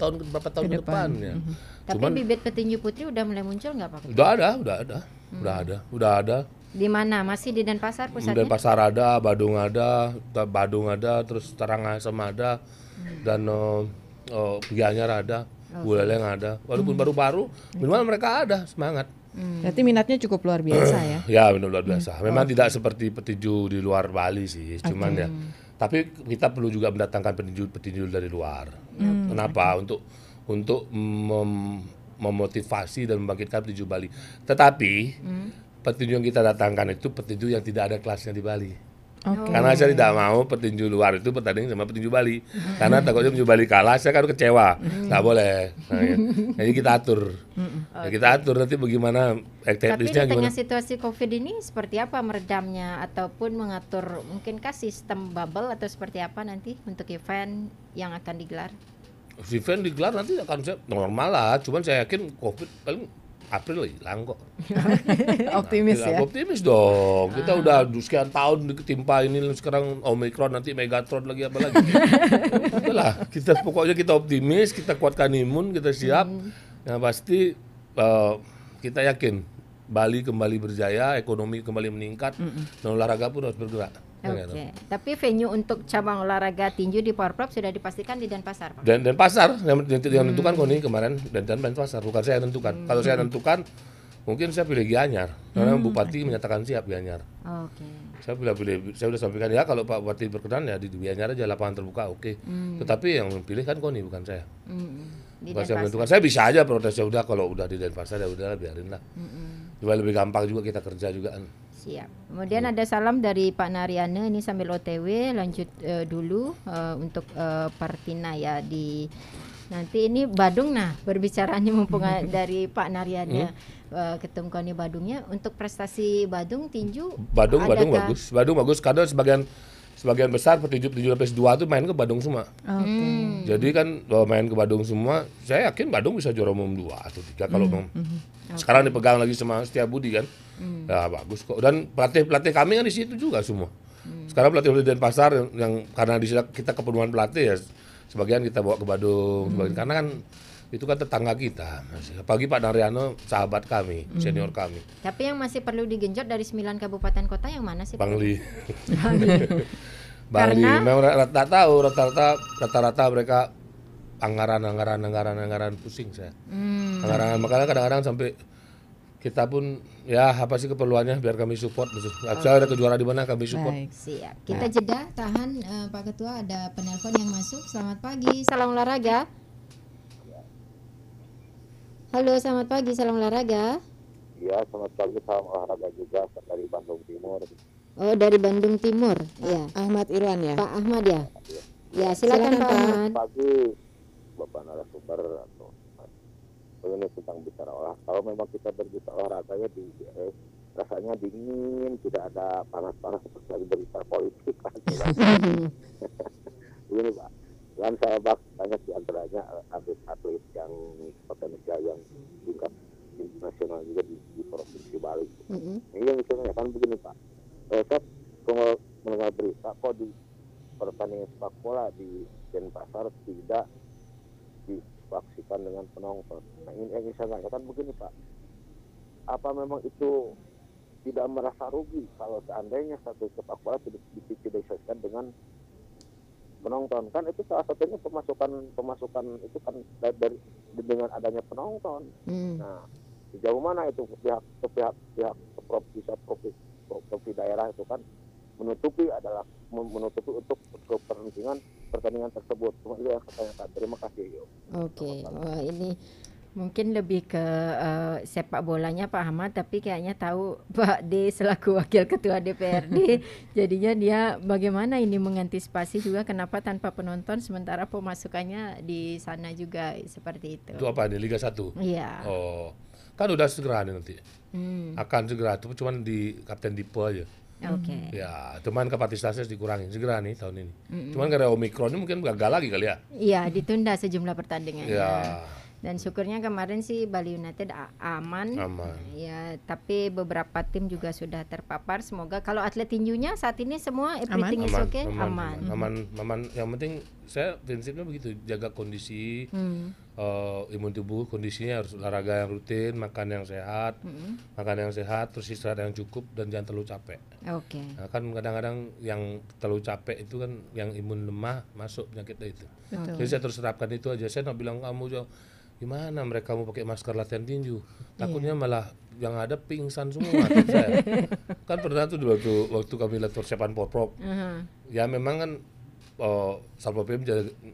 tahun berapa tahun Kedepan. depan, ya. Mm-hmm. Tapi bibit petinju putri udah mulai muncul nggak Pak? Udah ada, udah ada. Hmm. Udah ada, udah ada. Di mana? Masih di Denpasar pusatnya? Denpasar ada, Badung ada, Badung ada, terus Tarangasem ada, hmm. dan uh, uh, Gianyar ada, okay. Oh. Buleleng ada. Walaupun hmm. baru-baru, minimal mereka ada semangat. Hmm. Berarti minatnya cukup luar biasa ya? ya, minat luar biasa. Hmm. Memang oh. tidak seperti petinju di luar Bali sih, cuman ya. Tapi kita perlu juga mendatangkan petinju-petinju dari luar. Hmm. Kenapa? Okay. Untuk untuk mem memotivasi dan membangkitkan petinju Bali. Tetapi hmm petinju yang kita datangkan itu petinju yang tidak ada kelasnya di Bali. Okay. Karena saya tidak mau petinju luar itu bertanding sama petinju Bali. Mm-hmm. Karena takutnya petinju Bali kalah, saya kan kecewa. tidak mm-hmm. mm. boleh. Nah, ya. Jadi kita atur. Mm. Okay. Nah, kita atur nanti bagaimana teknisnya Tapi di situasi COVID ini seperti apa meredamnya ataupun mengatur mungkinkah sistem bubble atau seperti apa nanti untuk event yang akan digelar? Event digelar nanti akan normal lah, cuman saya yakin COVID paling April hilang kok. optimis nah, ya. Optimis dong. Kita ah. udah sekian tahun ketimpa ini sekarang Omicron nanti Megatron lagi apa lagi. Udahlah, kita pokoknya kita optimis, kita kuatkan imun, kita siap. Hmm. Yang pasti uh, kita yakin Bali kembali berjaya, ekonomi kembali meningkat, hmm. dan olahraga pun harus bergerak. Oke. Okay. Tapi venue untuk cabang olahraga tinju di Powerprop sudah dipastikan di Denpasar, Pak. Dan Denpasar yang, yang hmm. tentukan koni kemarin dan dan Denpasar bukan saya tentukan. Hmm. Kalau saya tentukan mungkin saya pilih Gianyar karena hmm. Bupati okay. menyatakan siap Gianyar. Oke. Okay. Saya sudah pilih saya sudah sampaikan ya kalau Pak Bupati berkenan ya di Gianyar aja lapangan terbuka oke. Okay. Hmm. Tetapi yang pilih kan koni bukan saya. Hmm. hmm. bukan saya menentukan. Saya bisa aja protes ya udah kalau udah di Denpasar ya udah biarin lah. Hmm. hmm. Lebih gampang juga kita kerja juga kan. Siap. Kemudian ada salam dari Pak Nariana ini sambil OTW lanjut uh, dulu uh, untuk uh, eh, Partina ya di nanti ini Badung nah berbicaranya mumpung dari Pak Nariana hmm? uh, ketum Badungnya untuk prestasi Badung tinju Badung Badung bagus Badung bagus kado sebagian sebagian besar petinju petinju lapis dua itu main ke Badung semua. Okay. Hmm. Jadi kan kalau main ke Badung semua, saya yakin Badung bisa juara umum dua atau tiga kalau hmm. hmm. okay. Hmm. sekarang dipegang lagi sama Setia Budi kan, hmm. ya bagus kok. Dan pelatih pelatih kami kan di situ juga semua. Hmm. Sekarang pelatih pelatih Denpasar yang, yang karena di sini kita keperluan pelatih ya sebagian kita bawa ke Badung, hmm. sebagian karena kan itu kan tetangga kita. Pagi Pak Naryano sahabat kami, hmm. senior kami. Tapi yang masih perlu digenjot dari 9 kabupaten kota yang mana sih? Bangli. Bangli. Memang rata-rata tahu, rata-rata rata-rata mereka anggaran anggaran anggaran anggaran pusing saya. Hmm. Anggaran makanya kadang-kadang sampai kita pun ya apa sih keperluannya biar kami support betul. Okay. Saya ada kejuaraan di mana kami support. Baik, siap. Kita nah. jeda tahan uh, Pak Ketua ada penelpon yang masuk. Selamat pagi. Salam olahraga. Halo, selamat pagi, salam olahraga. Iya, selamat pagi, salam olahraga juga dari Bandung Timur. Oh, dari Bandung Timur, ya. Ahmad Irwan ya. Pak Ahmad ya. Ya, iya. silakan, silakan Pak Ahmad. Pagi, Bapak narasumber atau ini tentang bicara olah. Kalau memang kita berbicara olahraganya di IGS, eh, rasanya dingin, tidak ada panas-panas seperti berita politik. Kan? Ini Pak, dan saya bak banyak di antaranya eh, atlet-atlet yang potensial yang tingkat nasional juga di, di provinsi Bali. Mm -hmm. Ini yang bisa saya kan begini Pak, eh, saya kalau mendengar berita kok di pertandingan sepak bola di Denpasar tidak divaksikan dengan penonton. Nah ini yang saya tanyakan begini Pak, apa memang itu tidak merasa rugi kalau seandainya satu sepak bola tidak disaksikan dengan penonton kan itu salah satunya pemasukan pemasukan itu kan dari, dari dengan adanya penonton hmm. nah sejauh mana itu pihak pihak pihak bisa provinsi daerah itu kan menutupi adalah menutupi untuk kepentingan pertandingan tersebut. Cuma itu yang saya Terima kasih. Oke, okay. oh, ini Mungkin lebih ke uh, sepak bolanya Pak Ahmad tapi kayaknya tahu Pak D selaku wakil ketua DPRD jadinya dia bagaimana ini mengantisipasi juga kenapa tanpa penonton sementara pemasukannya di sana juga seperti itu. Itu apa di Liga 1? Iya. Oh. Kan udah segera nih nanti. Hmm. Akan segera itu cuman di Kapten Dipo aja. Oke. Okay. Ya, cuman kapasitasnya dikurangi segera nih tahun ini. Mm -mm. Cuman karena Omikron ini mungkin gagal lagi kali ya. Iya, ditunda sejumlah pertandingan. Ya dan hmm. syukurnya kemarin sih Bali United aman. aman. Ya, tapi beberapa tim juga sudah terpapar. Semoga kalau atlet tinjunya saat ini semua everything aman. is okay, aman. Aman. Aman. Hmm. aman. aman. Yang penting saya prinsipnya begitu, jaga kondisi hmm. uh, imun tubuh, kondisinya harus olahraga yang rutin, makan yang sehat, hmm. makan yang sehat, terus istirahat yang cukup dan jangan terlalu capek. Oke. Okay. Nah, kan kadang-kadang yang terlalu capek itu kan yang imun lemah masuk penyakitnya itu. Betul. Jadi saya terus terapkan itu aja. Saya nak bilang kamu jauh gimana mereka mau pakai masker latihan tinju iya. takutnya yeah. malah yang ada pingsan semua saya. kan pernah tuh waktu waktu kami lihat persiapan porprov uh -huh. ya memang kan uh, satpol pp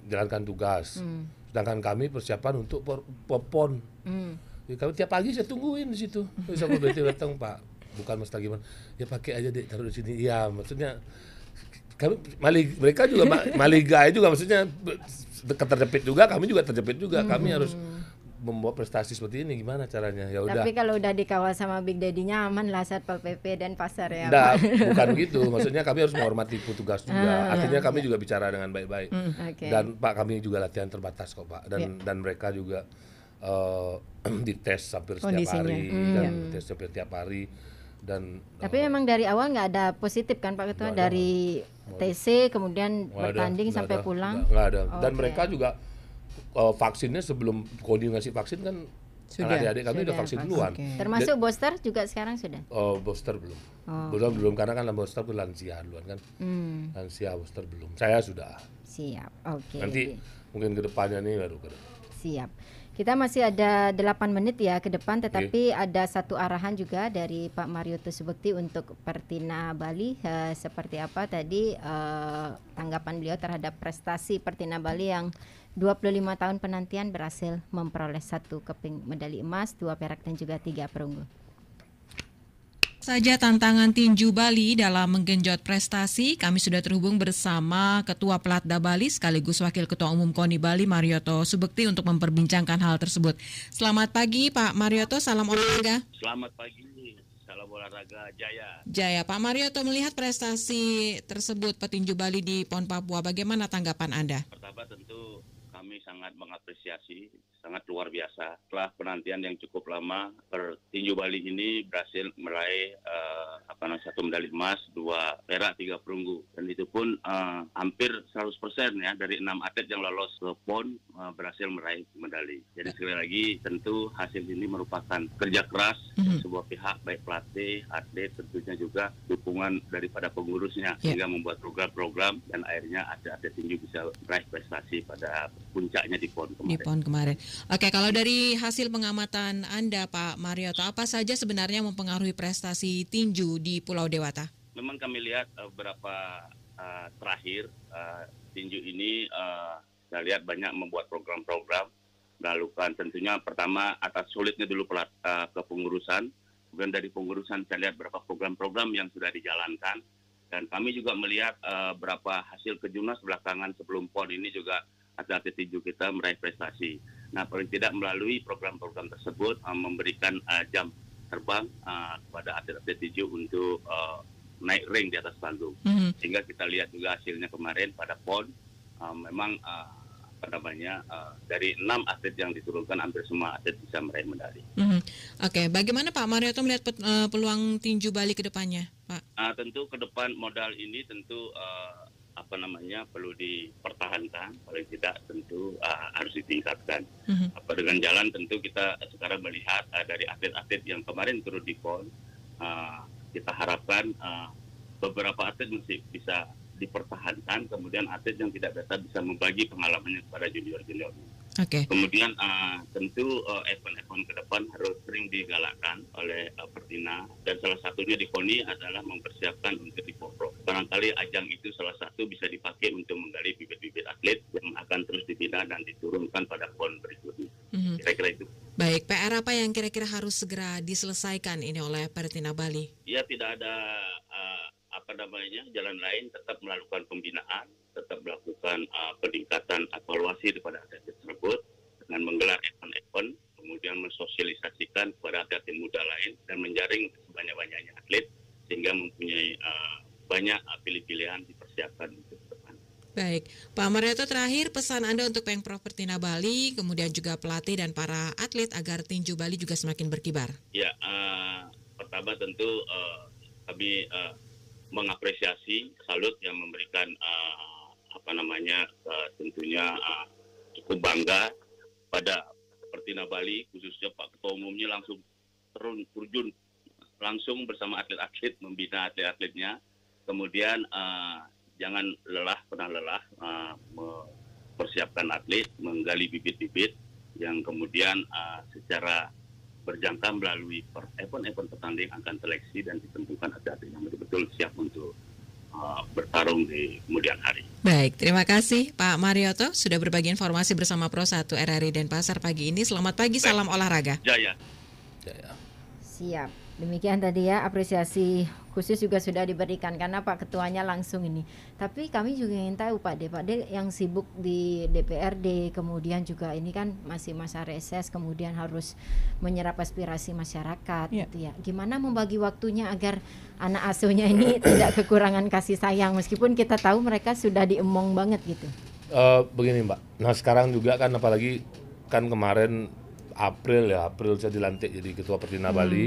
jalankan tugas mm. sedangkan kami persiapan untuk popon mm. Jadi ya, kami tiap pagi saya tungguin di situ bisa berarti datang pak bukan mas gimana ya pakai aja deh taruh di sini iya maksudnya kami mali mereka juga maligai juga maksudnya terjepit juga kami juga terjepit juga hmm. kami harus hmm. membuat prestasi seperti ini gimana caranya ya udah tapi kalau udah dikawal sama Big Daddy-nya aman lah saat PP dan pasar ya nah, bukan gitu maksudnya kami harus menghormati petugas juga ah, iya, akhirnya ya, kami ya. juga bicara dengan baik-baik hmm, okay. dan Pak kami juga latihan terbatas kok Pak dan yeah. dan mereka juga uh, eh, dites hampir setiap hari hmm, dan iya. tes hampir setiap hari dan tapi uh, memang dari awal nggak ada positif kan Pak Ketua dari ada. TC kemudian gak bertanding ada, sampai ada, pulang nggak ada dan okay. mereka juga uh, vaksinnya sebelum koordinasi vaksin kan sudah adik-adik kami sudah, udah vaksin vaksin. duluan okay. termasuk booster juga sekarang sudah oh booster belum oh, belum belum karena kan booster itu lansia duluan kan hmm. lansia booster belum saya sudah siap oke okay. nanti mungkin kedepannya nih baru ke siap kita masih ada 8 menit ya ke depan, iya. tetapi okay. ada satu arahan juga dari Pak Mario Tusbekti untuk Pertina Bali. Uh, seperti apa tadi uh, tanggapan beliau terhadap prestasi Pertina Bali yang 25 tahun penantian berhasil memperoleh satu keping medali emas, dua perak dan juga tiga perunggu saja tantangan tinju Bali dalam menggenjot prestasi, kami sudah terhubung bersama Ketua Pelatda Bali sekaligus Wakil Ketua Umum KONI Bali Marioto Subekti untuk memperbincangkan hal tersebut. Selamat pagi Pak Marioto, salam olahraga. Selamat pagi, salam olahraga jaya. Jaya, Pak Marioto melihat prestasi tersebut petinju Bali di PON Papua, bagaimana tanggapan Anda? Pertama tentu kami sangat mengapresiasi sangat luar biasa. Setelah penantian yang cukup lama, bertinju Bali ini berhasil meraih uh, apa namanya satu medali emas, dua perak, tiga perunggu, dan itu pun uh, hampir 100% ya dari enam atlet yang lolos ke PON uh, berhasil meraih medali. Jadi sekali lagi tentu hasil ini merupakan kerja keras mm-hmm. sebuah pihak baik pelatih, atlet, tentunya juga dukungan daripada pengurusnya yeah. sehingga membuat program-program dan akhirnya ada atlet tinju bisa meraih prestasi pada puncaknya di PON kemarin. Di PON kemarin. Oke, kalau dari hasil pengamatan Anda Pak atau apa saja sebenarnya mempengaruhi prestasi tinju di Pulau Dewata? Memang kami lihat beberapa eh, uh, eh, terakhir uh, tinju ini uh, saya lihat banyak membuat program-program Lalu kan tentunya pertama atas sulitnya dulu pelat, uh, kepengurusan kemudian dari pengurusan saya lihat berapa program-program yang sudah dijalankan dan kami juga melihat uh, berapa hasil kejurnas belakangan sebelum pon ini juga atlet tinju kita meraih prestasi Nah, paling tidak melalui program-program tersebut uh, memberikan uh, jam terbang uh, kepada atlet-atlet tinju untuk uh, naik ring di atas panggung. Mm-hmm. Sehingga kita lihat juga hasilnya kemarin pada PON uh, memang uh, apa namanya uh, dari enam atlet yang diturunkan hampir semua atlet bisa meraih medali. Mm-hmm. Oke, okay. bagaimana Pak Mariato melihat pet, uh, peluang tinju Bali ke depannya, Pak? Uh, tentu ke depan modal ini tentu uh, apa namanya perlu dipertahankan paling tidak tentu uh, harus ditingkatkan mm-hmm. apa dengan jalan tentu kita sekarang melihat uh, dari atlet-atlet yang kemarin turun di pon uh, kita harapkan uh, beberapa atlet masih bisa dipertahankan kemudian atlet yang tidak bisa bisa membagi pengalamannya kepada junior juniornya Okay. Kemudian uh, tentu event eh, event-event ke depan harus sering digalakkan oleh uh, Pertina dan salah satunya di KONI adalah mempersiapkan untuk di Popro. Barangkali ajang itu salah satu bisa dipakai untuk menggali bibit-bibit atlet yang akan terus dibina dan diturunkan pada PON berikutnya. Mm-hmm. Kira-kira itu. Baik, PR apa yang kira-kira harus segera diselesaikan ini oleh Pertina Bali? Ya tidak ada uh, apa namanya jalan lain tetap melakukan pembinaan tetap melakukan uh, peningkatan evaluasi kepada atlet tersebut dengan menggelar event-event, kemudian mensosialisasikan kepada atlet muda lain dan menjaring sebanyak-banyaknya atlet sehingga mempunyai uh, banyak uh, pilih-pilihan dipersiapkan untuk depan. Baik, Pak Mariato terakhir pesan Anda untuk Pengprov Pertina Bali, kemudian juga pelatih dan para atlet agar tinju Bali juga semakin berkibar. Ya, uh, pertama tentu uh, kami uh, mengapresiasi salut yang memberikan uh, apa namanya uh, tentunya uh, cukup bangga pada Pertina Bali khususnya Pak Ketua Umumnya langsung turun terjun langsung bersama atlet-atlet membina atlet-atletnya kemudian uh, jangan lelah pernah lelah uh, mempersiapkan atlet menggali bibit-bibit yang kemudian uh, secara berjangka melalui event-event pertandingan akan seleksi dan ditemukan atlet-atlet yang betul-betul siap untuk Eh, bertarung di kemudian hari. Baik, terima kasih Pak Marioto sudah berbagi informasi bersama Pro 1 RRI dan Pasar pagi ini. Selamat pagi, salam olahraga. Jaya. Jaya. Siap. Demikian tadi ya apresiasi khusus juga sudah diberikan karena Pak Ketuanya langsung ini. Tapi kami juga ingin tahu Pak De, Pak De yang sibuk di DPRD, kemudian juga ini kan masih masa reses, kemudian harus menyerap aspirasi masyarakat, ya. gitu ya. Gimana membagi waktunya agar anak asuhnya ini tidak kekurangan kasih sayang, meskipun kita tahu mereka sudah diemong banget gitu. Uh, begini Mbak, nah sekarang juga kan apalagi kan kemarin April ya April saya dilantik jadi Ketua Pertina hmm. Bali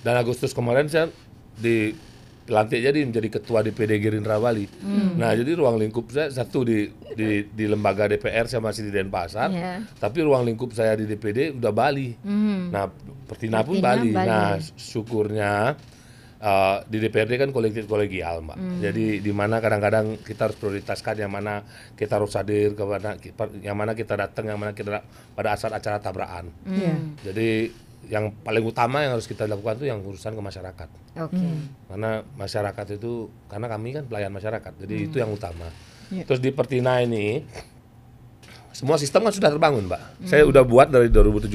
dan Agustus kemarin saya dilantik jadi menjadi ketua DPD Gerindra Bali. Hmm. Nah, jadi ruang lingkup saya satu di di, di lembaga DPR saya masih di Denpasar, yeah. tapi ruang lingkup saya di DPD udah Bali. Hmm. Nah, Pertina pun Bali. Bali. Nah, syukurnya uh, di DPRD kan kolektif kolegial mbak hmm. jadi di mana kadang-kadang kita harus prioritaskan yang mana kita harus hadir kepada yang mana kita datang yang mana kita pada asal acara tabrakan Hmm. jadi yang paling utama yang harus kita lakukan itu yang urusan ke masyarakat. Oke. Okay. Hmm. Karena masyarakat itu karena kami kan pelayan masyarakat, jadi hmm. itu yang utama. Yeah. Terus di Pertina ini semua sistem kan sudah terbangun, Mbak. Hmm. Saya udah buat dari 2017,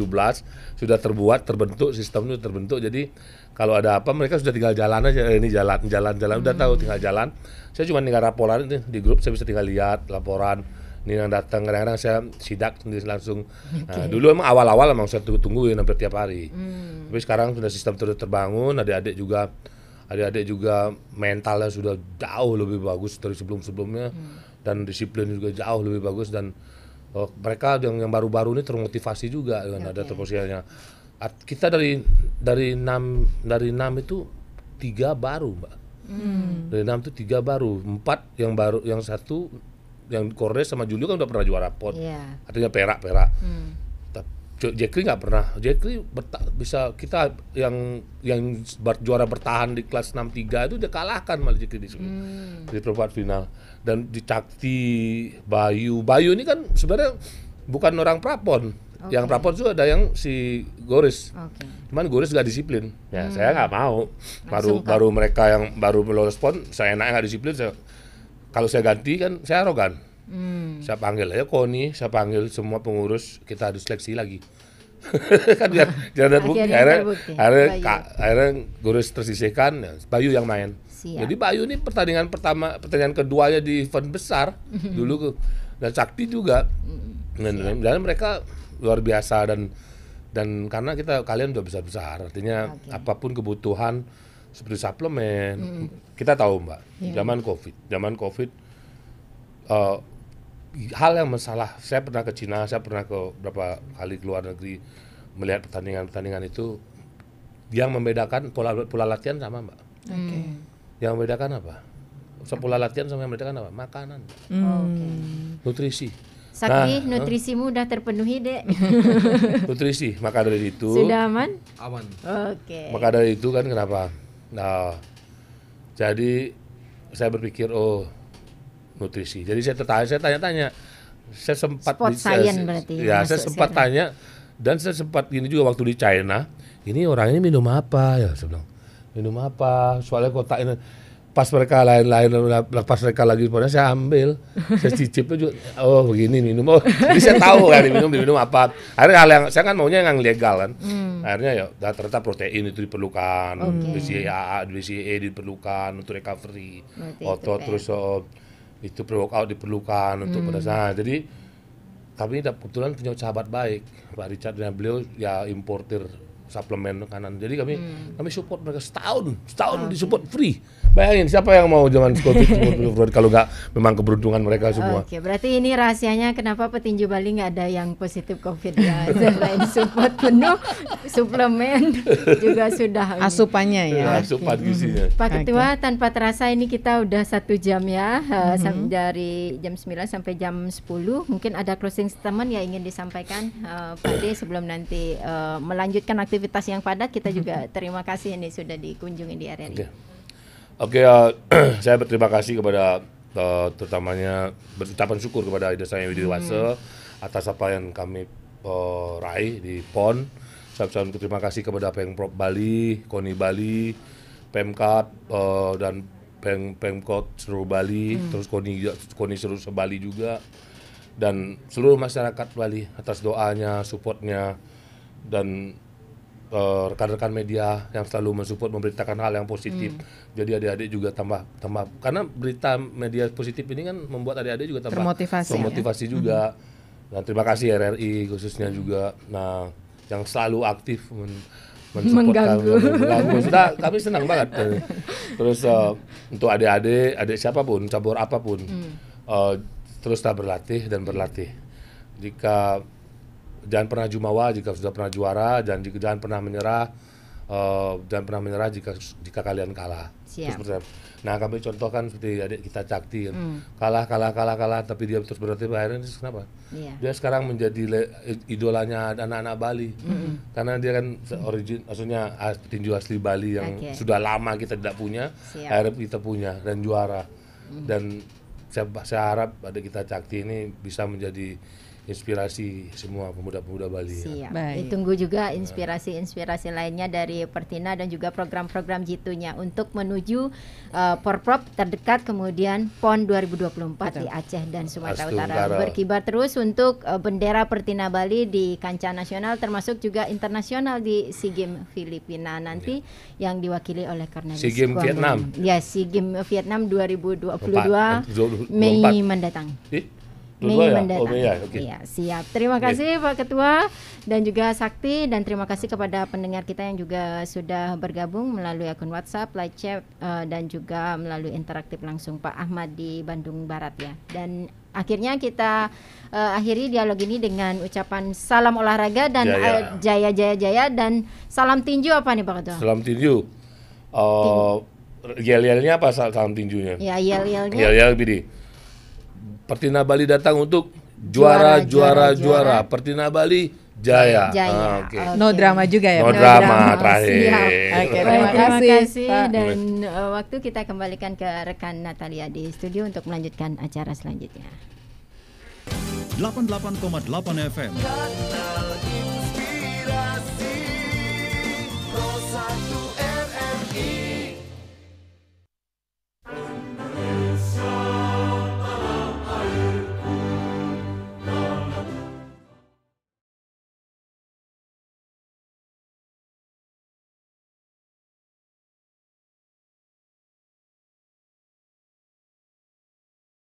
sudah terbuat, terbentuk sistem itu terbentuk. Jadi kalau ada apa mereka sudah tinggal jalan aja. Eh, ini jalan, jalan, jalan. Hmm. Udah tahu tinggal jalan. Saya cuma tinggal laporan di grup saya bisa tinggal lihat laporan yang datang kadang-kadang saya sidak sendiri langsung. Okay. Nah, dulu emang awal-awal emang saya tunggu ya hampir tiap hari. Hmm. Tapi sekarang sudah sistem sudah terbangun, adik-adik juga adik-adik juga mentalnya sudah jauh lebih bagus dari sebelum-sebelumnya hmm. dan disiplin juga jauh lebih bagus dan oh, mereka yang yang baru-baru ini termotivasi juga dengan okay. ada termotivasinya. Kita dari dari enam dari enam itu tiga baru mbak. Hmm. Dari enam itu tiga baru, empat yang baru yang satu yang Cordes sama Julio kan udah pernah juara pot yeah. artinya perak perak hmm. Jekri nggak pernah Jekri bisa kita yang yang ber juara bertahan di kelas 63 itu dia kalahkan malah Jekri di sini hmm. di perempat final dan di Cakti Bayu Bayu ini kan sebenarnya bukan orang prapon okay. yang prapon juga ada yang si Goris okay. cuman Goris nggak disiplin ya hmm. saya nggak mau baru Langsung baru mereka yang baru lolos pon saya enak nggak disiplin saya kalau saya ganti kan saya arogan. Hmm. Saya panggil aja Koni, saya panggil semua pengurus, kita harus seleksi lagi. kan biar jangan ada bukti. Akhirnya, akhirnya, akhirnya gurus tersisihkan, ya, Bayu yang main. Siap. Jadi Bayu ini pertandingan pertama, pertandingan keduanya di event besar dulu ke dan Sakti juga. Hmm. Dan, dan mereka luar biasa dan dan karena kita kalian udah besar-besar, artinya okay. apapun kebutuhan seperti suplemen. Mm. Kita tahu Mbak, yeah. zaman Covid, zaman Covid uh, hal yang masalah. Saya pernah ke Cina, saya pernah ke beberapa kali ke luar negeri melihat pertandingan-pertandingan itu yang membedakan pola pola latihan sama Mbak. Okay. Hmm. Yang membedakan apa? Pola latihan sama yang membedakan apa? Makanan. Mm. Okay. Nutrisi. Sakti nah, nutrisimu huh? Eh? udah terpenuhi dek. nutrisi, maka dari itu. Sudah aman. Aman. Oke. Okay. Maka dari itu kan kenapa? Nah, jadi saya berpikir oh nutrisi. Jadi saya tertarik, saya tanya-tanya. Saya sempat Spot di, science saya, berarti. Ya, saya sempat saya tanya dan saya sempat ini juga waktu di China, ini orang ini minum apa ya? Saya bilang, minum apa? Soalnya kota ini pas mereka lain-lain pas mereka lagi sebenarnya saya ambil saya cicip juga oh begini minum oh jadi saya tahu kan minum diminum apa akhirnya hal yang saya kan maunya yang legal kan hmm. akhirnya ya ternyata protein itu diperlukan okay. A besi E diperlukan untuk recovery Berarti otot ya. terus oh, itu workout diperlukan hmm. untuk pada saat jadi kami kebetulan punya sahabat baik Pak Richard dan beliau ya importir suplemen kanan jadi kami hmm. kami support mereka setahun setahun okay. disupport free Bayangin siapa yang mau jangan Scottish kalau nggak memang keberuntungan mereka semua. Oke, berarti ini rahasianya kenapa petinju Bali nggak ada yang positif COVID ya? Selain support penuh, suplemen juga sudah. Asupannya ya. Asupan okay. gizinya. Pak Ketua, okay. tanpa terasa ini kita udah satu jam ya, eh, mm-hmm. dari jam 9 sampai jam 10. Mungkin ada closing statement yang ingin disampaikan uh, Pak D sebelum nanti uh, melanjutkan aktivitas yang padat. Kita juga mm-hmm. terima kasih ini sudah dikunjungi di RRI. Okay. Oke, okay, uh, eh, saya berterima kasih kepada uh, terutamanya berucapan syukur kepada Ida saya Widi Wase hmm. atas apa yang kami uh, raih di PON. Saya ucapkan terima kasih kepada Pemprov Bali, Koni Bali, Pemkat uh, dan Peng Pemkot seluruh Bali, hmm. terus Koni Koni seluruh Bali juga dan seluruh masyarakat Bali atas doanya, supportnya dan Eh, rekan-rekan uh, media yang selalu mensupport memberitakan hal yang positif. Hmm. Jadi adik-adik juga tambah tambah karena berita media positif ini kan membuat adik-adik juga tambah termotivasi, ya? termotivasi ya? juga. Hmm. Dan nah, terima kasih RRI khususnya hmm. juga nah yang selalu aktif men mengganggu. Kami, kami senang banget. Terus uh, untuk adik-adik, adik siapapun, cabur apapun, hmm. uh, teruslah berlatih dan berlatih. Jika jangan pernah jumawa jika sudah pernah juara dan jika, jangan pernah menyerah uh, eh, dan pernah menyerah jika jika kalian kalah. Siap. nah kami contohkan seperti adik kita Cakti mm. kalah kalah kalah kalah tapi dia terus berarti akhirnya kenapa? Yeah. Dia sekarang menjadi le, idolanya anak-anak Bali mm karena dia kan origin maksudnya tinju asli Bali yang okay. sudah lama kita tidak punya Siap. akhirnya kita punya dan juara mm. dan saya, saya harap ada kita Cakti ini bisa menjadi inspirasi semua pemuda-pemuda Bali. Ya. Siap. Ya. Baik. Tunggu juga inspirasi-inspirasi lainnya dari Pertina dan juga program-program jitunya untuk menuju uh, eh, Porprov terdekat kemudian PON 2024 Betul. di Aceh dan Sumatera Utara. Berkibar terus untuk uh, bendera Pertina Bali di kancah nasional termasuk juga internasional di SEA Games Filipina nanti ya. yang diwakili oleh Cornelis SEA Games Vietnam. Ya, SEA Games Vietnam 2022 Mei mendatang. Eh? Mei ya? Oh, mendatang. Oh, Mei ya? Okay. Iya, siap. Terima okay. kasih Pak Ketua dan juga Sakti dan terima kasih kepada pendengar kita yang juga sudah bergabung melalui akun WhatsApp, live chat uh, dan juga melalui interaktif langsung Pak Ahmad di Bandung Barat ya. Dan akhirnya kita uh, akhiri dialog ini dengan ucapan salam olahraga dan jaya uh, jaya, jaya jaya dan salam tinju apa nih Pak Ketua? Salam tinju. Uh, Tinju. Yel-yelnya apa salam tinjunya? Ya, yel-yelnya. Yel-yel, Bidi. Pertina Bali datang untuk juara juara juara. juara. juara. Pertina Bali Jaya. Jaya. Ah, okay. Okay. No drama juga ya. No, no drama, drama terakhir. Oke, Okay, terima, terima kasih Pak. dan uh, waktu kita kembalikan ke rekan Natalia di studio untuk melanjutkan acara selanjutnya. 88,8 FM.